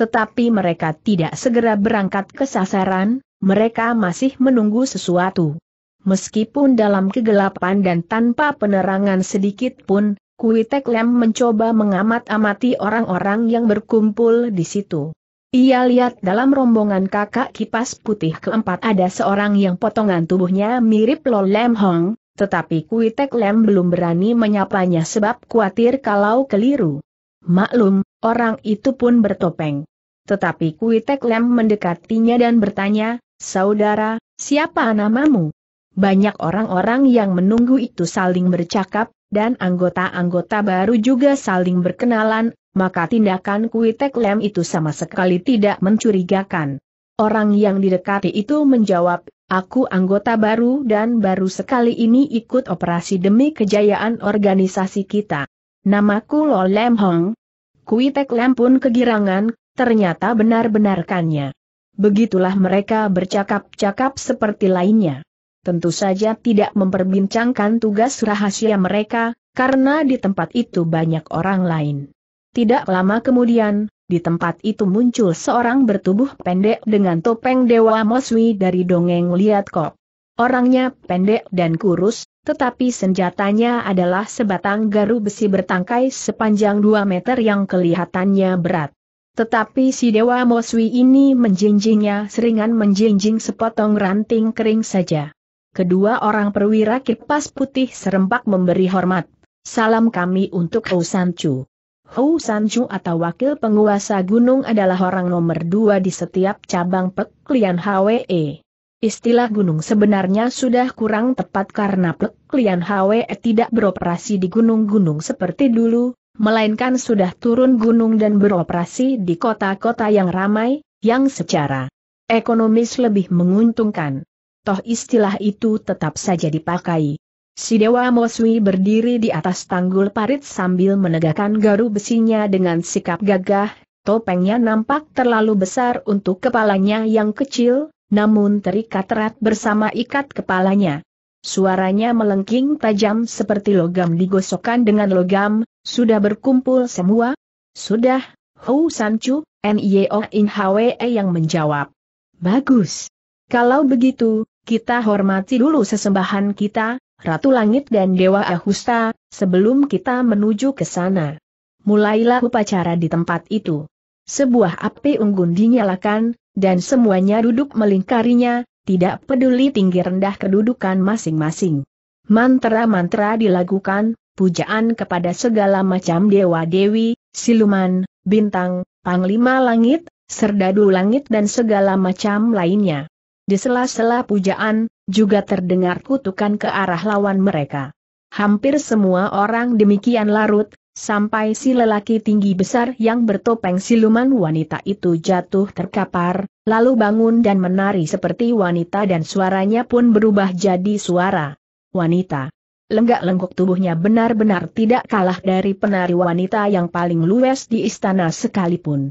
Tetapi mereka tidak segera berangkat ke sasaran, mereka masih menunggu sesuatu meskipun dalam kegelapan dan tanpa penerangan sedikit pun, Kuitek Lem mencoba mengamat-amati orang-orang yang berkumpul di situ. Ia lihat dalam rombongan kakak kipas putih keempat ada seorang yang potongan tubuhnya mirip Lo Lem Hong, tetapi Kuitek Lem belum berani menyapanya sebab khawatir kalau keliru. Maklum, orang itu pun bertopeng. Tetapi Kuitek Lem mendekatinya dan bertanya, Saudara, siapa namamu? Banyak orang-orang yang menunggu itu saling bercakap, dan anggota-anggota baru juga saling berkenalan, maka tindakan Kuitek Lem itu sama sekali tidak mencurigakan. Orang yang didekati itu menjawab, aku anggota baru dan baru sekali ini ikut operasi demi kejayaan organisasi kita. Namaku Lo Lem Hong. Kuitek Lem pun kegirangan, ternyata benar-benarkannya. Begitulah mereka bercakap-cakap seperti lainnya tentu saja tidak memperbincangkan tugas rahasia mereka, karena di tempat itu banyak orang lain. Tidak lama kemudian, di tempat itu muncul seorang bertubuh pendek dengan topeng Dewa Moswi dari dongeng Liat Kok. Orangnya pendek dan kurus, tetapi senjatanya adalah sebatang garu besi bertangkai sepanjang 2 meter yang kelihatannya berat. Tetapi si Dewa Moswi ini menjinjingnya seringan menjinjing sepotong ranting kering saja kedua orang perwira kipas putih serempak memberi hormat. Salam kami untuk Hou San Chu. Hou San Chu atau wakil penguasa gunung adalah orang nomor dua di setiap cabang peklian HWE. Istilah gunung sebenarnya sudah kurang tepat karena peklian HWE tidak beroperasi di gunung-gunung seperti dulu, melainkan sudah turun gunung dan beroperasi di kota-kota yang ramai, yang secara ekonomis lebih menguntungkan toh istilah itu tetap saja dipakai. Si Dewa Moswi berdiri di atas tanggul parit sambil menegakkan garu besinya dengan sikap gagah, topengnya nampak terlalu besar untuk kepalanya yang kecil, namun terikat erat bersama ikat kepalanya. Suaranya melengking tajam seperti logam digosokkan dengan logam, sudah berkumpul semua? Sudah, Hou Sanchu, N.Y.O. E In Hwe yang menjawab. Bagus. Kalau begitu, kita hormati dulu sesembahan kita, Ratu Langit dan Dewa Ahusta, sebelum kita menuju ke sana. Mulailah upacara di tempat itu. Sebuah api unggun dinyalakan, dan semuanya duduk melingkarinya, tidak peduli tinggi rendah kedudukan masing-masing. Mantra-mantra dilakukan, pujaan kepada segala macam dewa-dewi, siluman, bintang, panglima langit, serdadu langit dan segala macam lainnya. Di sela-sela pujaan, juga terdengar kutukan ke arah lawan mereka. Hampir semua orang demikian larut, sampai si lelaki tinggi besar yang bertopeng siluman wanita itu jatuh terkapar, lalu bangun dan menari seperti wanita dan suaranya pun berubah jadi suara wanita. Lenggak-lenggok tubuhnya benar-benar tidak kalah dari penari wanita yang paling luwes di istana sekalipun.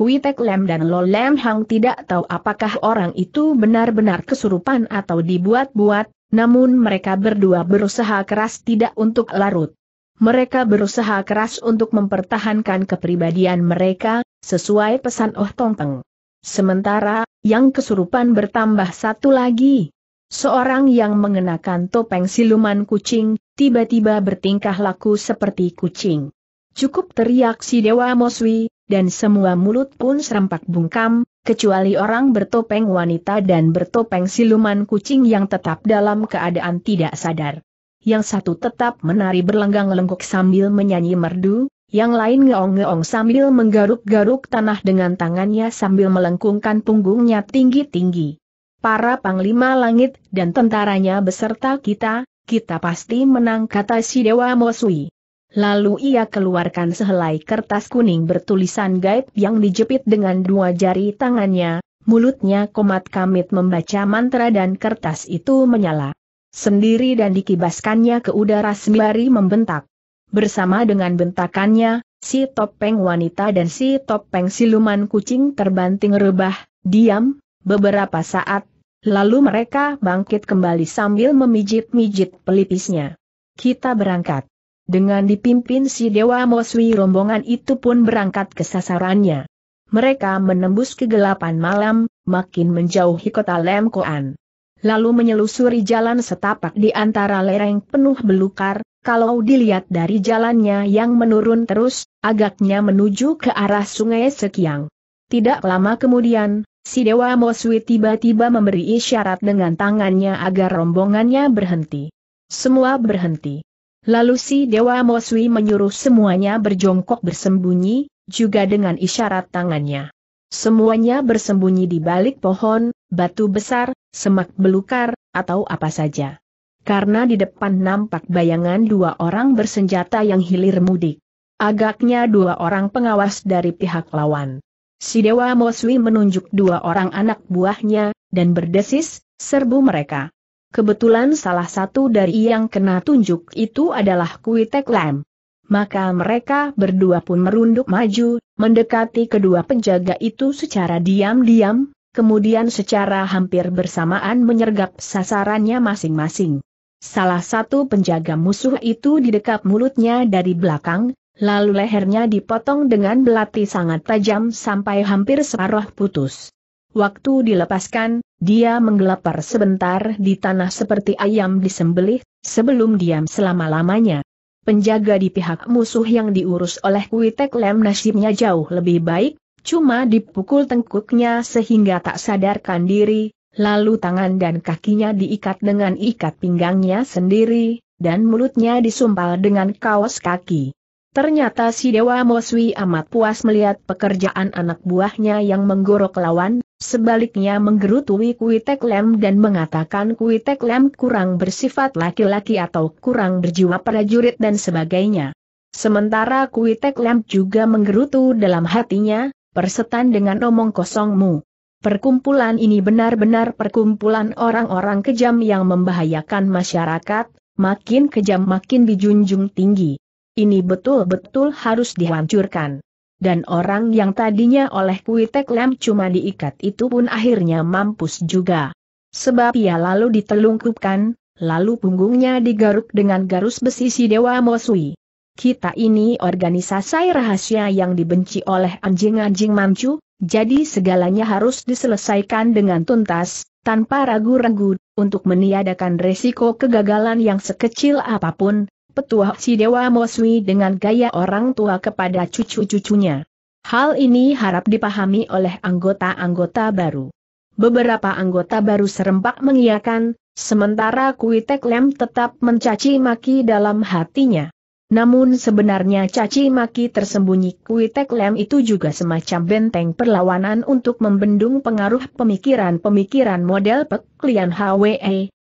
Kui Tek Lem dan Lo Lem Hang tidak tahu apakah orang itu benar-benar kesurupan atau dibuat-buat, namun mereka berdua berusaha keras tidak untuk larut. Mereka berusaha keras untuk mempertahankan kepribadian mereka, sesuai pesan Oh Tong Teng. Sementara, yang kesurupan bertambah satu lagi. Seorang yang mengenakan topeng siluman kucing, tiba-tiba bertingkah laku seperti kucing. Cukup teriak si Dewa Moswi, dan semua mulut pun serempak bungkam, kecuali orang bertopeng wanita dan bertopeng siluman kucing yang tetap dalam keadaan tidak sadar. Yang satu tetap menari berlenggang lengkuk sambil menyanyi merdu, yang lain ngeong-ngeong sambil menggaruk-garuk tanah dengan tangannya sambil melengkungkan punggungnya tinggi-tinggi. Para panglima langit dan tentaranya beserta kita, kita pasti menang kata si Dewa Mosui. Lalu ia keluarkan sehelai kertas kuning bertulisan gaib yang dijepit dengan dua jari tangannya, mulutnya komat kamit membaca mantra dan kertas itu menyala. Sendiri dan dikibaskannya ke udara sembari membentak. Bersama dengan bentakannya, si topeng wanita dan si topeng siluman kucing terbanting rebah, diam, beberapa saat, lalu mereka bangkit kembali sambil memijit-mijit pelipisnya. Kita berangkat. Dengan dipimpin si Dewa Moswi rombongan itu pun berangkat ke sasarannya. Mereka menembus kegelapan malam, makin menjauhi kota Lemkoan. Lalu menyelusuri jalan setapak di antara lereng penuh belukar, kalau dilihat dari jalannya yang menurun terus, agaknya menuju ke arah sungai Sekiang. Tidak lama kemudian, si Dewa Moswi tiba-tiba memberi isyarat dengan tangannya agar rombongannya berhenti. Semua berhenti. Lalu si Dewa Moswi menyuruh semuanya berjongkok bersembunyi, juga dengan isyarat tangannya. Semuanya bersembunyi di balik pohon, batu besar, semak belukar, atau apa saja. Karena di depan nampak bayangan dua orang bersenjata yang hilir mudik. Agaknya dua orang pengawas dari pihak lawan. Si Dewa Moswi menunjuk dua orang anak buahnya, dan berdesis, serbu mereka. Kebetulan salah satu dari yang kena tunjuk itu adalah Kui Tek Lam. Maka mereka berdua pun merunduk maju, mendekati kedua penjaga itu secara diam-diam, kemudian secara hampir bersamaan menyergap sasarannya masing-masing. Salah satu penjaga musuh itu didekap mulutnya dari belakang, lalu lehernya dipotong dengan belati sangat tajam sampai hampir separuh putus. Waktu dilepaskan, dia menggelapar sebentar di tanah seperti ayam disembelih, sebelum diam selama-lamanya. Penjaga di pihak musuh yang diurus oleh Kuitek Lem nasibnya jauh lebih baik, cuma dipukul tengkuknya sehingga tak sadarkan diri, lalu tangan dan kakinya diikat dengan ikat pinggangnya sendiri, dan mulutnya disumpal dengan kaos kaki. Ternyata si Dewa Moswi amat puas melihat pekerjaan anak buahnya yang menggorok lawan, sebaliknya menggerutui Kuitek Lem dan mengatakan Kuitek Lem kurang bersifat laki-laki atau kurang berjiwa prajurit dan sebagainya. Sementara Kuitek Lem juga menggerutu dalam hatinya, persetan dengan omong kosongmu. Perkumpulan ini benar-benar perkumpulan orang-orang kejam yang membahayakan masyarakat, makin kejam makin dijunjung tinggi. Ini betul-betul harus dihancurkan. Dan orang yang tadinya oleh Kuitek Lem cuma diikat itu pun akhirnya mampus juga. Sebab ia lalu ditelungkupkan, lalu punggungnya digaruk dengan garus besi si Dewa Mosui. Kita ini organisasi rahasia yang dibenci oleh anjing-anjing mancu, jadi segalanya harus diselesaikan dengan tuntas, tanpa ragu-ragu, untuk meniadakan resiko kegagalan yang sekecil apapun, petua si Dewa Moswi dengan gaya orang tua kepada cucu-cucunya. Hal ini harap dipahami oleh anggota-anggota baru. Beberapa anggota baru serempak mengiyakan, sementara Kuitek Lem tetap mencaci maki dalam hatinya. Namun sebenarnya caci maki tersembunyi Kuitek Lem itu juga semacam benteng perlawanan untuk membendung pengaruh pemikiran-pemikiran model Pek Hwe,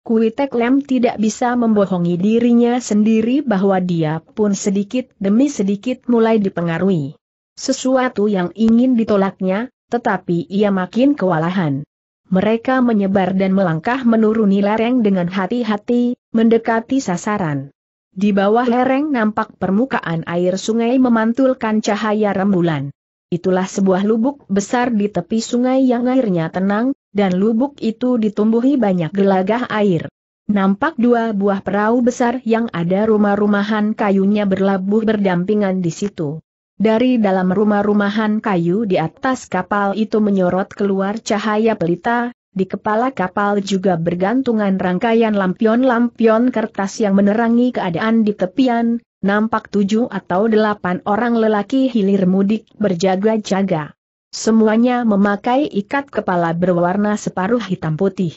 Kuitek Lem tidak bisa membohongi dirinya sendiri bahwa dia pun sedikit demi sedikit mulai dipengaruhi. Sesuatu yang ingin ditolaknya, tetapi ia makin kewalahan. Mereka menyebar dan melangkah menuruni lereng dengan hati-hati, mendekati sasaran. Di bawah lereng nampak permukaan air sungai memantulkan cahaya rembulan. Itulah sebuah lubuk besar di tepi sungai yang airnya tenang, dan lubuk itu ditumbuhi banyak gelagah air. Nampak dua buah perahu besar yang ada rumah-rumahan kayunya berlabuh berdampingan di situ. Dari dalam rumah-rumahan kayu di atas kapal itu menyorot keluar cahaya pelita, di kepala kapal juga bergantungan rangkaian lampion-lampion kertas yang menerangi keadaan di tepian, nampak tujuh atau delapan orang lelaki hilir mudik berjaga-jaga. Semuanya memakai ikat kepala berwarna separuh hitam putih.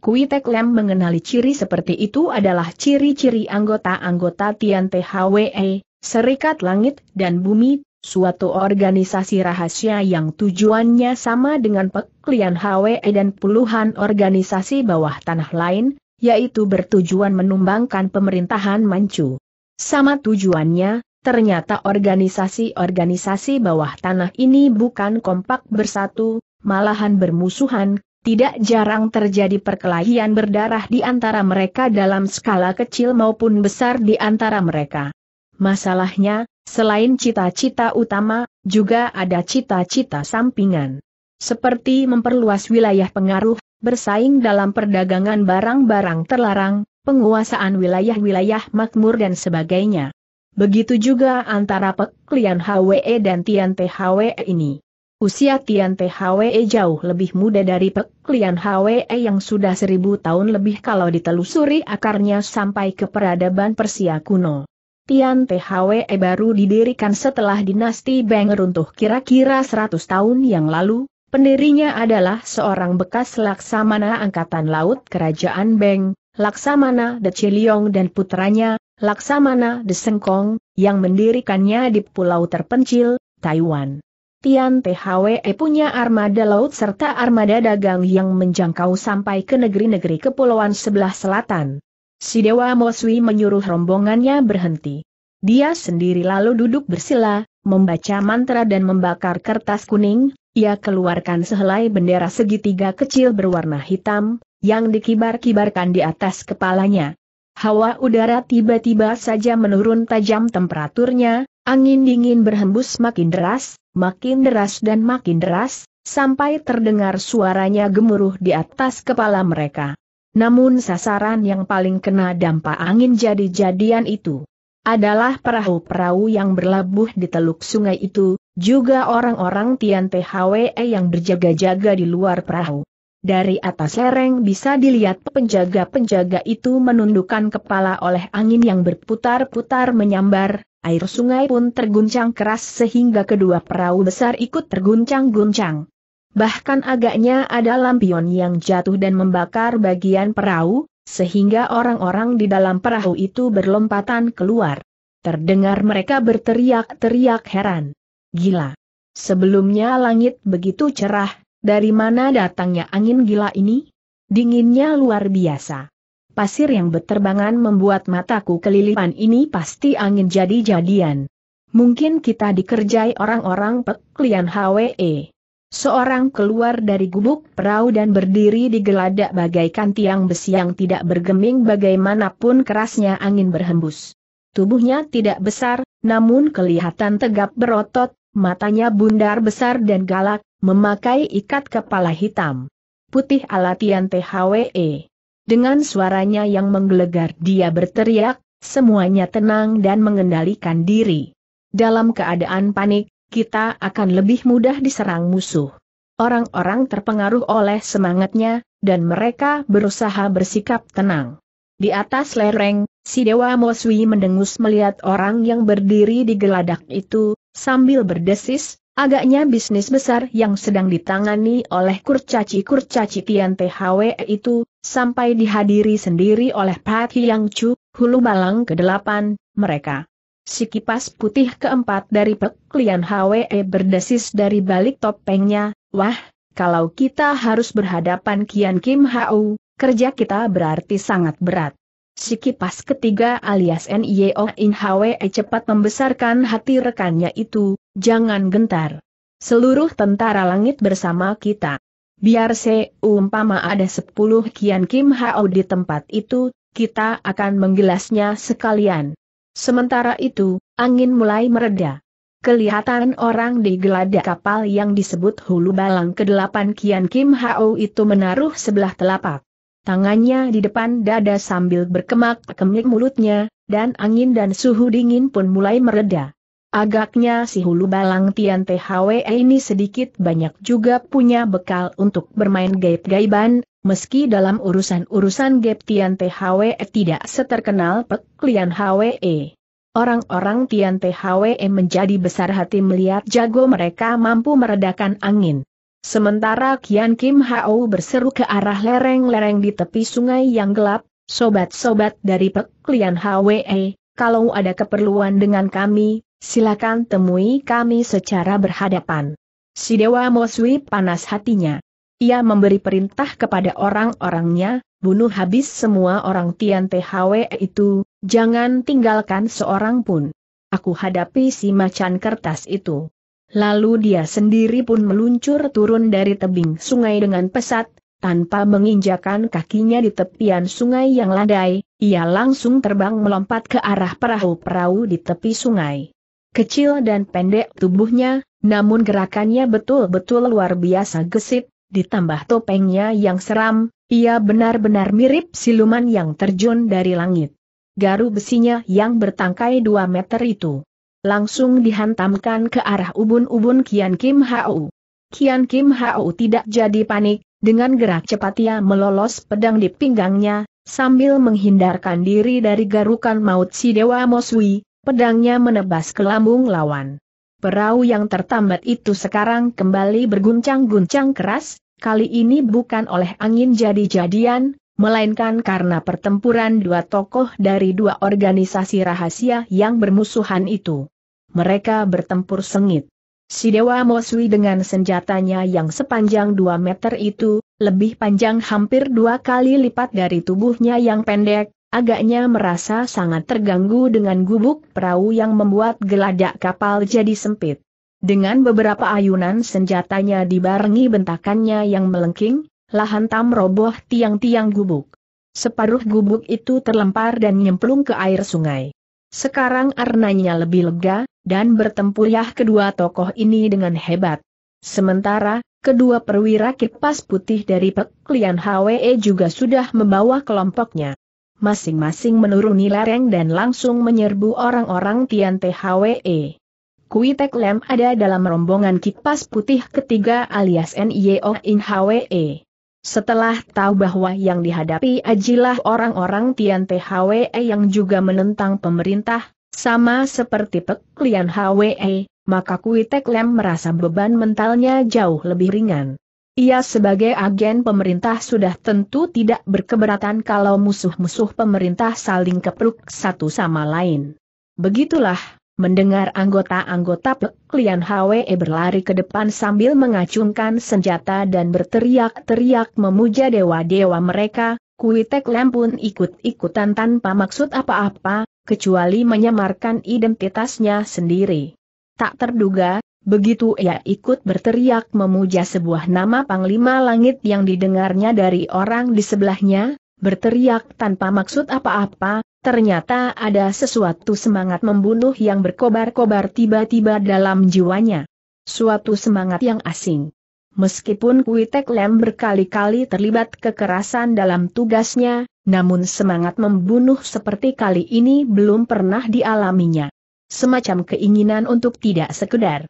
Kui Tek Lem mengenali ciri seperti itu adalah ciri-ciri anggota-anggota Tian THWE, Serikat Langit dan Bumi, suatu organisasi rahasia yang tujuannya sama dengan peklian HWE dan puluhan organisasi bawah tanah lain, yaitu bertujuan menumbangkan pemerintahan Manchu. Sama tujuannya, ternyata organisasi-organisasi bawah tanah ini bukan kompak bersatu, malahan bermusuhan, tidak jarang terjadi perkelahian berdarah di antara mereka dalam skala kecil maupun besar di antara mereka. Masalahnya, selain cita-cita utama, juga ada cita-cita sampingan. Seperti memperluas wilayah pengaruh, bersaing dalam perdagangan barang-barang terlarang, penguasaan wilayah-wilayah makmur dan sebagainya. Begitu juga antara Peklian HWE dan Tian THWE ini. Usia Tian THWE jauh lebih muda dari Peklian HWE yang sudah seribu tahun lebih kalau ditelusuri akarnya sampai ke peradaban Persia kuno. Tian THWE baru didirikan setelah dinasti Beng runtuh kira-kira 100 tahun yang lalu, pendirinya adalah seorang bekas laksamana angkatan laut kerajaan Beng, laksamana De Ciliong dan putranya, Laksamana Desengkong, yang mendirikannya di pulau terpencil, Taiwan. Tian THWE punya armada laut serta armada dagang yang menjangkau sampai ke negeri-negeri kepulauan sebelah selatan. Si Dewa Moswi menyuruh rombongannya berhenti. Dia sendiri lalu duduk bersila, membaca mantra dan membakar kertas kuning, ia keluarkan sehelai bendera segitiga kecil berwarna hitam, yang dikibar-kibarkan di atas kepalanya. Hawa udara tiba-tiba saja menurun tajam temperaturnya, angin dingin berhembus makin deras, makin deras dan makin deras, sampai terdengar suaranya gemuruh di atas kepala mereka. Namun sasaran yang paling kena dampak angin jadi-jadian itu adalah perahu-perahu yang berlabuh di teluk sungai itu, juga orang-orang Tian THWE yang berjaga-jaga di luar perahu. Dari atas lereng bisa dilihat penjaga-penjaga itu menundukkan kepala oleh angin yang berputar-putar menyambar, air sungai pun terguncang keras sehingga kedua perahu besar ikut terguncang-guncang. Bahkan agaknya ada lampion yang jatuh dan membakar bagian perahu, sehingga orang-orang di dalam perahu itu berlompatan keluar. Terdengar mereka berteriak-teriak heran. Gila. Sebelumnya langit begitu cerah, dari mana datangnya angin gila ini? Dinginnya luar biasa. Pasir yang berterbangan membuat mataku kelilipan ini pasti angin jadi-jadian. Mungkin kita dikerjai orang-orang peklian HWE. Seorang keluar dari gubuk perahu dan berdiri di geladak bagaikan tiang besi yang tidak bergeming bagaimanapun kerasnya angin berhembus. Tubuhnya tidak besar, namun kelihatan tegap berotot, matanya bundar besar dan galak, memakai ikat kepala hitam putih ala Tian THWE. Dengan suaranya yang menggelegar dia berteriak, semuanya tenang dan mengendalikan diri. Dalam keadaan panik, kita akan lebih mudah diserang musuh. Orang-orang terpengaruh oleh semangatnya, dan mereka berusaha bersikap tenang. Di atas lereng, si Dewa Moswi mendengus melihat orang yang berdiri di geladak itu, sambil berdesis, Agaknya bisnis besar yang sedang ditangani oleh kurcaci-kurcaci Tian PHW itu, sampai dihadiri sendiri oleh Pat Yang Chu, hulu balang ke-8, mereka. Si kipas putih keempat dari peklian HWE berdesis dari balik topengnya, wah, kalau kita harus berhadapan Kian Kim Hau, kerja kita berarti sangat berat. Si kipas ketiga alias NIO In Hwe cepat membesarkan hati rekannya itu, Jangan gentar. Seluruh tentara langit bersama kita. Biar seumpama ada sepuluh kian Kim Hao di tempat itu, kita akan menggilasnya sekalian. Sementara itu, angin mulai mereda. Kelihatan orang di geladak kapal yang disebut Hulu Balang ke-8 Kian Kim Hao itu menaruh sebelah telapak. Tangannya di depan dada sambil berkemak-kemik mulutnya, dan angin dan suhu dingin pun mulai meredah. Agaknya si Hulu Balang Tian THW ini sedikit banyak juga punya bekal untuk bermain gaib-gaiban, meski dalam urusan-urusan gaib Tian THW tidak seterkenal Pek Lian HWE. Orang-orang Tian THW menjadi besar hati melihat jago mereka mampu meredakan angin. Sementara Kian Kim Hao berseru ke arah lereng-lereng di tepi sungai yang gelap, sobat-sobat dari Pek Lian HWE, kalau ada keperluan dengan kami, Silakan temui kami secara berhadapan. Si Dewa Moswi panas hatinya. Ia memberi perintah kepada orang-orangnya, bunuh habis semua orang Tian THW itu, jangan tinggalkan seorang pun. Aku hadapi si macan kertas itu. Lalu dia sendiri pun meluncur turun dari tebing sungai dengan pesat, tanpa menginjakan kakinya di tepian sungai yang landai, ia langsung terbang melompat ke arah perahu-perahu di tepi sungai. Kecil dan pendek tubuhnya, namun gerakannya betul-betul luar biasa gesit, ditambah topengnya yang seram, ia benar-benar mirip siluman yang terjun dari langit. Garu besinya yang bertangkai 2 meter itu langsung dihantamkan ke arah ubun-ubun Kian Kim Hau. Kian Kim Hau tidak jadi panik, dengan gerak cepat ia melolos pedang di pinggangnya, sambil menghindarkan diri dari garukan maut si Dewa Mosui, pedangnya menebas ke lambung lawan. Perahu yang tertambat itu sekarang kembali berguncang-guncang keras, kali ini bukan oleh angin jadi-jadian, melainkan karena pertempuran dua tokoh dari dua organisasi rahasia yang bermusuhan itu. Mereka bertempur sengit. Si Dewa Moswi dengan senjatanya yang sepanjang 2 meter itu, lebih panjang hampir dua kali lipat dari tubuhnya yang pendek, agaknya merasa sangat terganggu dengan gubuk perahu yang membuat geladak kapal jadi sempit. Dengan beberapa ayunan senjatanya dibarengi bentakannya yang melengking, lahan tam roboh tiang-tiang gubuk. Separuh gubuk itu terlempar dan nyemplung ke air sungai. Sekarang Arnanya lebih lega, dan bertempuriah kedua tokoh ini dengan hebat. Sementara, kedua perwira kipas putih dari peklian Hwe juga sudah membawa kelompoknya masing-masing menuruni lereng dan langsung menyerbu orang-orang Tian THWE. Kui Tek Lem ada dalam rombongan kipas putih ketiga alias NIO In HWE. Setelah tahu bahwa yang dihadapi ajilah orang-orang Tian THWE yang juga menentang pemerintah, sama seperti peklian HWE, maka Kui Tek Lem merasa beban mentalnya jauh lebih ringan. Ia sebagai agen pemerintah sudah tentu tidak berkeberatan kalau musuh-musuh pemerintah saling kepruk satu sama lain. Begitulah, mendengar anggota-anggota Lian HWE berlari ke depan sambil mengacungkan senjata dan berteriak-teriak memuja dewa-dewa mereka, Kuitek Lem pun ikut-ikutan tanpa maksud apa-apa, kecuali menyamarkan identitasnya sendiri. Tak terduga, Begitu ia ikut berteriak memuja sebuah nama Panglima Langit yang didengarnya dari orang di sebelahnya, berteriak tanpa maksud apa-apa, ternyata ada sesuatu semangat membunuh yang berkobar-kobar tiba-tiba dalam jiwanya. Suatu semangat yang asing. Meskipun Kuitek Lem berkali-kali terlibat kekerasan dalam tugasnya, namun semangat membunuh seperti kali ini belum pernah dialaminya. Semacam keinginan untuk tidak sekedar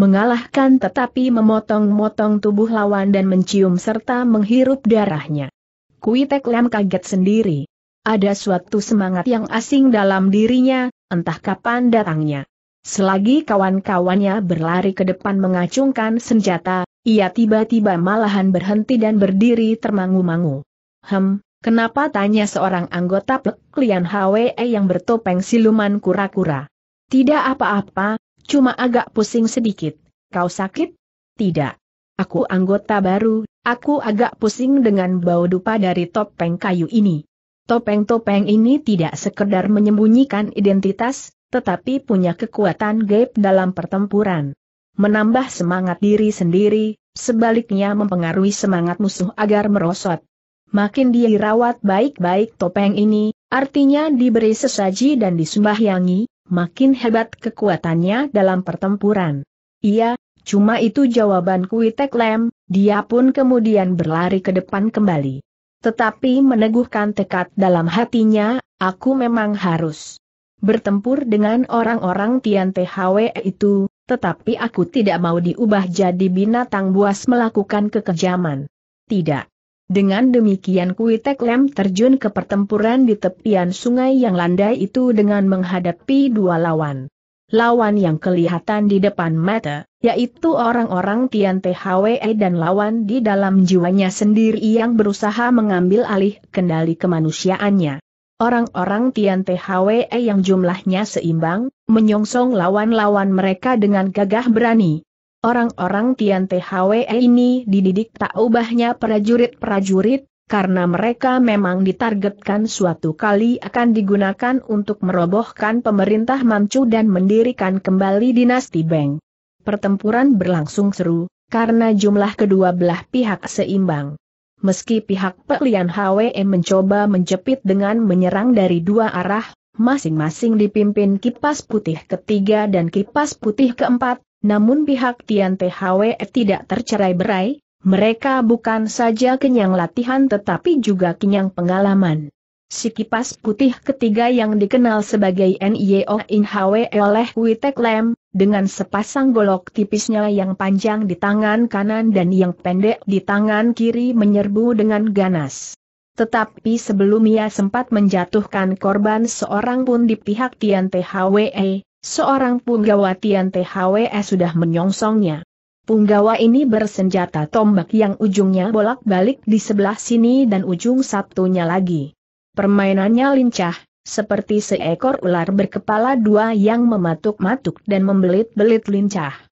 mengalahkan tetapi memotong-motong tubuh lawan dan mencium serta menghirup darahnya. Kui Lam kaget sendiri. Ada suatu semangat yang asing dalam dirinya, entah kapan datangnya. Selagi kawan-kawannya berlari ke depan mengacungkan senjata, ia tiba-tiba malahan berhenti dan berdiri termangu-mangu. Hem, kenapa tanya seorang anggota Pek Lian Hwe yang bertopeng siluman kura-kura? Tidak apa-apa, Cuma agak pusing sedikit. Kau sakit? Tidak. Aku anggota baru, aku agak pusing dengan bau dupa dari topeng kayu ini. Topeng-topeng ini tidak sekedar menyembunyikan identitas, tetapi punya kekuatan gaib dalam pertempuran. Menambah semangat diri sendiri, sebaliknya mempengaruhi semangat musuh agar merosot. Makin dirawat baik-baik topeng ini, artinya diberi sesaji dan disembahyangi, makin hebat kekuatannya dalam pertempuran. Iya, cuma itu jawaban Kuitek Lem, dia pun kemudian berlari ke depan kembali. Tetapi meneguhkan tekad dalam hatinya, aku memang harus bertempur dengan orang-orang Tian Tehwe itu, tetapi aku tidak mau diubah jadi binatang buas melakukan kekejaman. Tidak. Dengan demikian Kuitek Lem terjun ke pertempuran di tepian sungai yang landai itu dengan menghadapi dua lawan. Lawan yang kelihatan di depan mata, yaitu orang-orang Tian THWE dan lawan di dalam jiwanya sendiri yang berusaha mengambil alih kendali kemanusiaannya. Orang-orang Tian THWE yang jumlahnya seimbang, menyongsong lawan-lawan mereka dengan gagah berani. Orang-orang Tian THWE ini dididik tak ubahnya prajurit-prajurit, karena mereka memang ditargetkan suatu kali akan digunakan untuk merobohkan pemerintah Manchu dan mendirikan kembali dinasti Beng. Pertempuran berlangsung seru, karena jumlah kedua belah pihak seimbang. Meski pihak Pelian HWE mencoba menjepit dengan menyerang dari dua arah, masing-masing dipimpin kipas putih ketiga dan kipas putih keempat, namun pihak Tian THW tidak tercerai berai, mereka bukan saja kenyang latihan tetapi juga kenyang pengalaman. Si kipas putih ketiga yang dikenal sebagai NIO In HWE oleh Witek Lem, dengan sepasang golok tipisnya yang panjang di tangan kanan dan yang pendek di tangan kiri menyerbu dengan ganas. Tetapi sebelum ia sempat menjatuhkan korban seorang pun di pihak Tian THWE, Seorang punggawa Tian THWS sudah menyongsongnya. Punggawa ini bersenjata tombak yang ujungnya bolak-balik di sebelah sini dan ujung satunya lagi. Permainannya lincah, seperti seekor ular berkepala dua yang mematuk-matuk dan membelit-belit lincah.